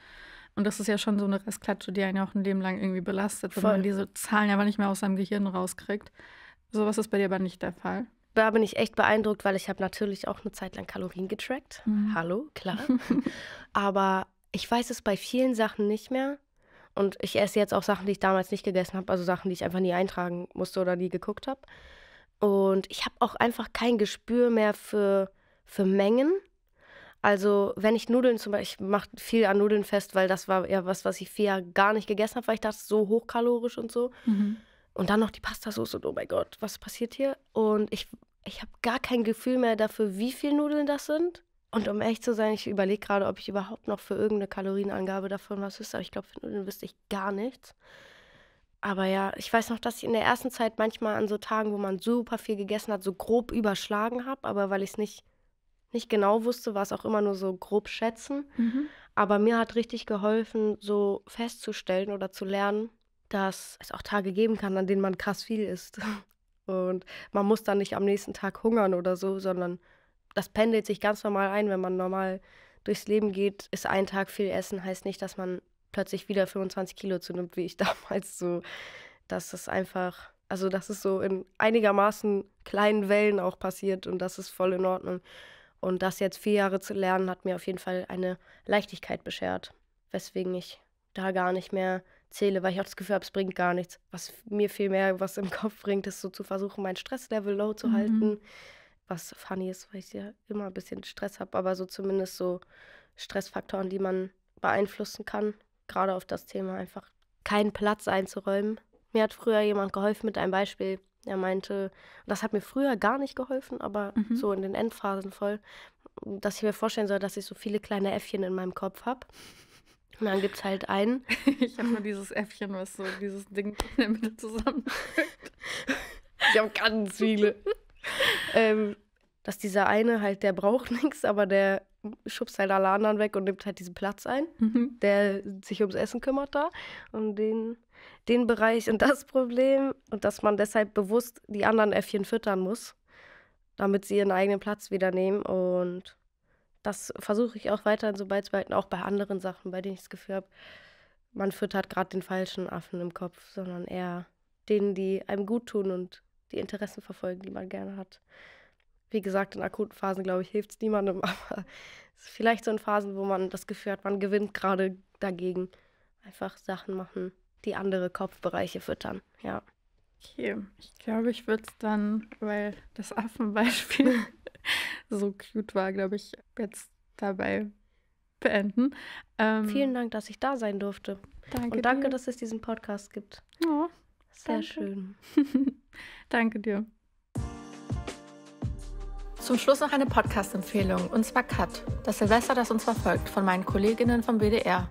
Und das ist ja schon so eine Restklatsche, die einen ja auch ein Leben lang irgendwie belastet, wenn man diese Zahlen aber nicht mehr aus seinem Gehirn rauskriegt. Sowas ist bei dir aber nicht der Fall. Da bin ich echt beeindruckt, weil ich habe natürlich auch eine Zeit lang Kalorien getrackt. Mhm. Hallo, klar. [LAUGHS] aber ich weiß es bei vielen Sachen nicht mehr. Und ich esse jetzt auch Sachen, die ich damals nicht gegessen habe, also Sachen, die ich einfach nie eintragen musste oder nie geguckt habe. Und ich habe auch einfach kein Gespür mehr für, für Mengen. Also wenn ich Nudeln zum Beispiel, ich mache viel an Nudeln fest, weil das war ja was, was ich vier Jahre gar nicht gegessen habe, weil ich dachte, so hochkalorisch und so. Mhm. Und dann noch die Pastasauce und oh mein Gott, was passiert hier? Und ich, ich habe gar kein Gefühl mehr dafür, wie viel Nudeln das sind. Und um echt zu sein, ich überlege gerade, ob ich überhaupt noch für irgendeine Kalorienangabe davon was wüsste. Aber ich glaube, für Nudeln wüsste ich gar nichts. Aber ja, ich weiß noch, dass ich in der ersten Zeit manchmal an so Tagen, wo man super viel gegessen hat, so grob überschlagen habe, aber weil ich es nicht nicht genau wusste, war es auch immer nur so grob schätzen. Mhm. Aber mir hat richtig geholfen, so festzustellen oder zu lernen, dass es auch Tage geben kann, an denen man krass viel isst. [LAUGHS] Und man muss dann nicht am nächsten Tag hungern oder so, sondern das pendelt sich ganz normal ein, wenn man normal durchs Leben geht, ist ein Tag viel Essen, heißt nicht, dass man plötzlich wieder 25 Kilo zunimmt, wie ich [LAUGHS] damals so. Dass es einfach, also dass es so in einigermaßen kleinen Wellen auch passiert und das ist voll in Ordnung. Und das jetzt vier Jahre zu lernen, hat mir auf jeden Fall eine Leichtigkeit beschert, weswegen ich da gar nicht mehr zähle, weil ich auch das Gefühl habe, es bringt gar nichts. Was mir viel mehr was im Kopf bringt, ist so zu versuchen, mein Stresslevel low zu mhm. halten. Was funny ist, weil ich ja immer ein bisschen Stress habe, aber so zumindest so Stressfaktoren, die man beeinflussen kann, gerade auf das Thema einfach keinen Platz einzuräumen. Mir hat früher jemand geholfen mit einem Beispiel. Er meinte, das hat mir früher gar nicht geholfen, aber mhm. so in den Endphasen voll, dass ich mir vorstellen soll, dass ich so viele kleine Äffchen in meinem Kopf habe. Und dann gibt es halt einen. [LAUGHS] Ich habe nur dieses Äffchen, was so dieses Ding [LAUGHS] in der Mitte zusammenrückt. Ich habe ganz viele. ähm, dass dieser eine halt, der braucht [LAUGHS] nichts, aber der schubst halt alle anderen weg und nimmt halt diesen Platz ein, mhm. der sich ums Essen kümmert da. Und den den Bereich und das Problem und dass man deshalb bewusst die anderen Äffchen füttern muss, damit sie ihren eigenen Platz wieder nehmen. Und das versuche ich auch weiterhin so beizubehalten, auch bei anderen Sachen, bei denen ich das Gefühl habe, man füttert gerade den falschen Affen im Kopf, sondern eher denen, die einem gut tun und die Interessen verfolgen, die man gerne hat. Wie gesagt, in akuten Phasen, glaube ich, hilft [LAUGHS] es niemandem, aber vielleicht so in Phasen, wo man das Gefühl hat, man gewinnt gerade dagegen. Einfach Sachen machen, die andere Kopfbereiche füttern, ja. Okay, ich glaube, ich würde es dann, weil das Affenbeispiel [LAUGHS] so cute war, glaube ich, jetzt dabei beenden. Ähm, Vielen Dank, dass ich da sein durfte. Danke Und danke, dir. dass es diesen Podcast gibt. Oh, Sehr danke. schön. [LAUGHS] danke dir. Zum Schluss noch eine Podcast-Empfehlung, und zwar Cut, das Silvester, das uns verfolgt, von meinen Kolleginnen vom BDR.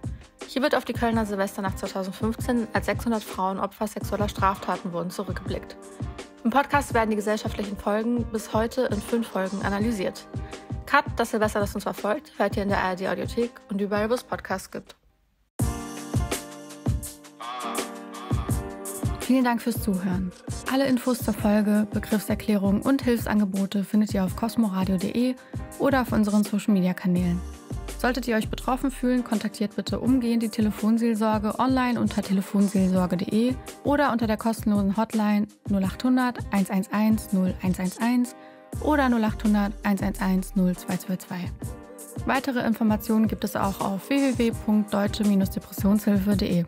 Hier wird auf die Kölner Silvesternacht 2015, als 600 Frauen Opfer sexueller Straftaten wurden, zurückgeblickt. Im Podcast werden die gesellschaftlichen Folgen bis heute in fünf Folgen analysiert. Cut, das Silvester, das uns verfolgt, hört ihr in der ARD Audiothek und überall, wo es Podcasts gibt. Vielen Dank fürs Zuhören. Alle Infos zur Folge, Begriffserklärungen und Hilfsangebote findet ihr auf kosmoradio.de oder auf unseren Social-Media-Kanälen. Solltet ihr euch betroffen fühlen, kontaktiert bitte umgehend die Telefonseelsorge online unter telefonseelsorge.de oder unter der kostenlosen Hotline 0800 111 0111 oder 0800 111 0222. Weitere Informationen gibt es auch auf www.deutsche-depressionshilfe.de.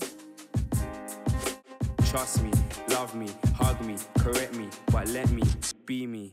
Trust me, love me, hug me, correct me, but let me be me.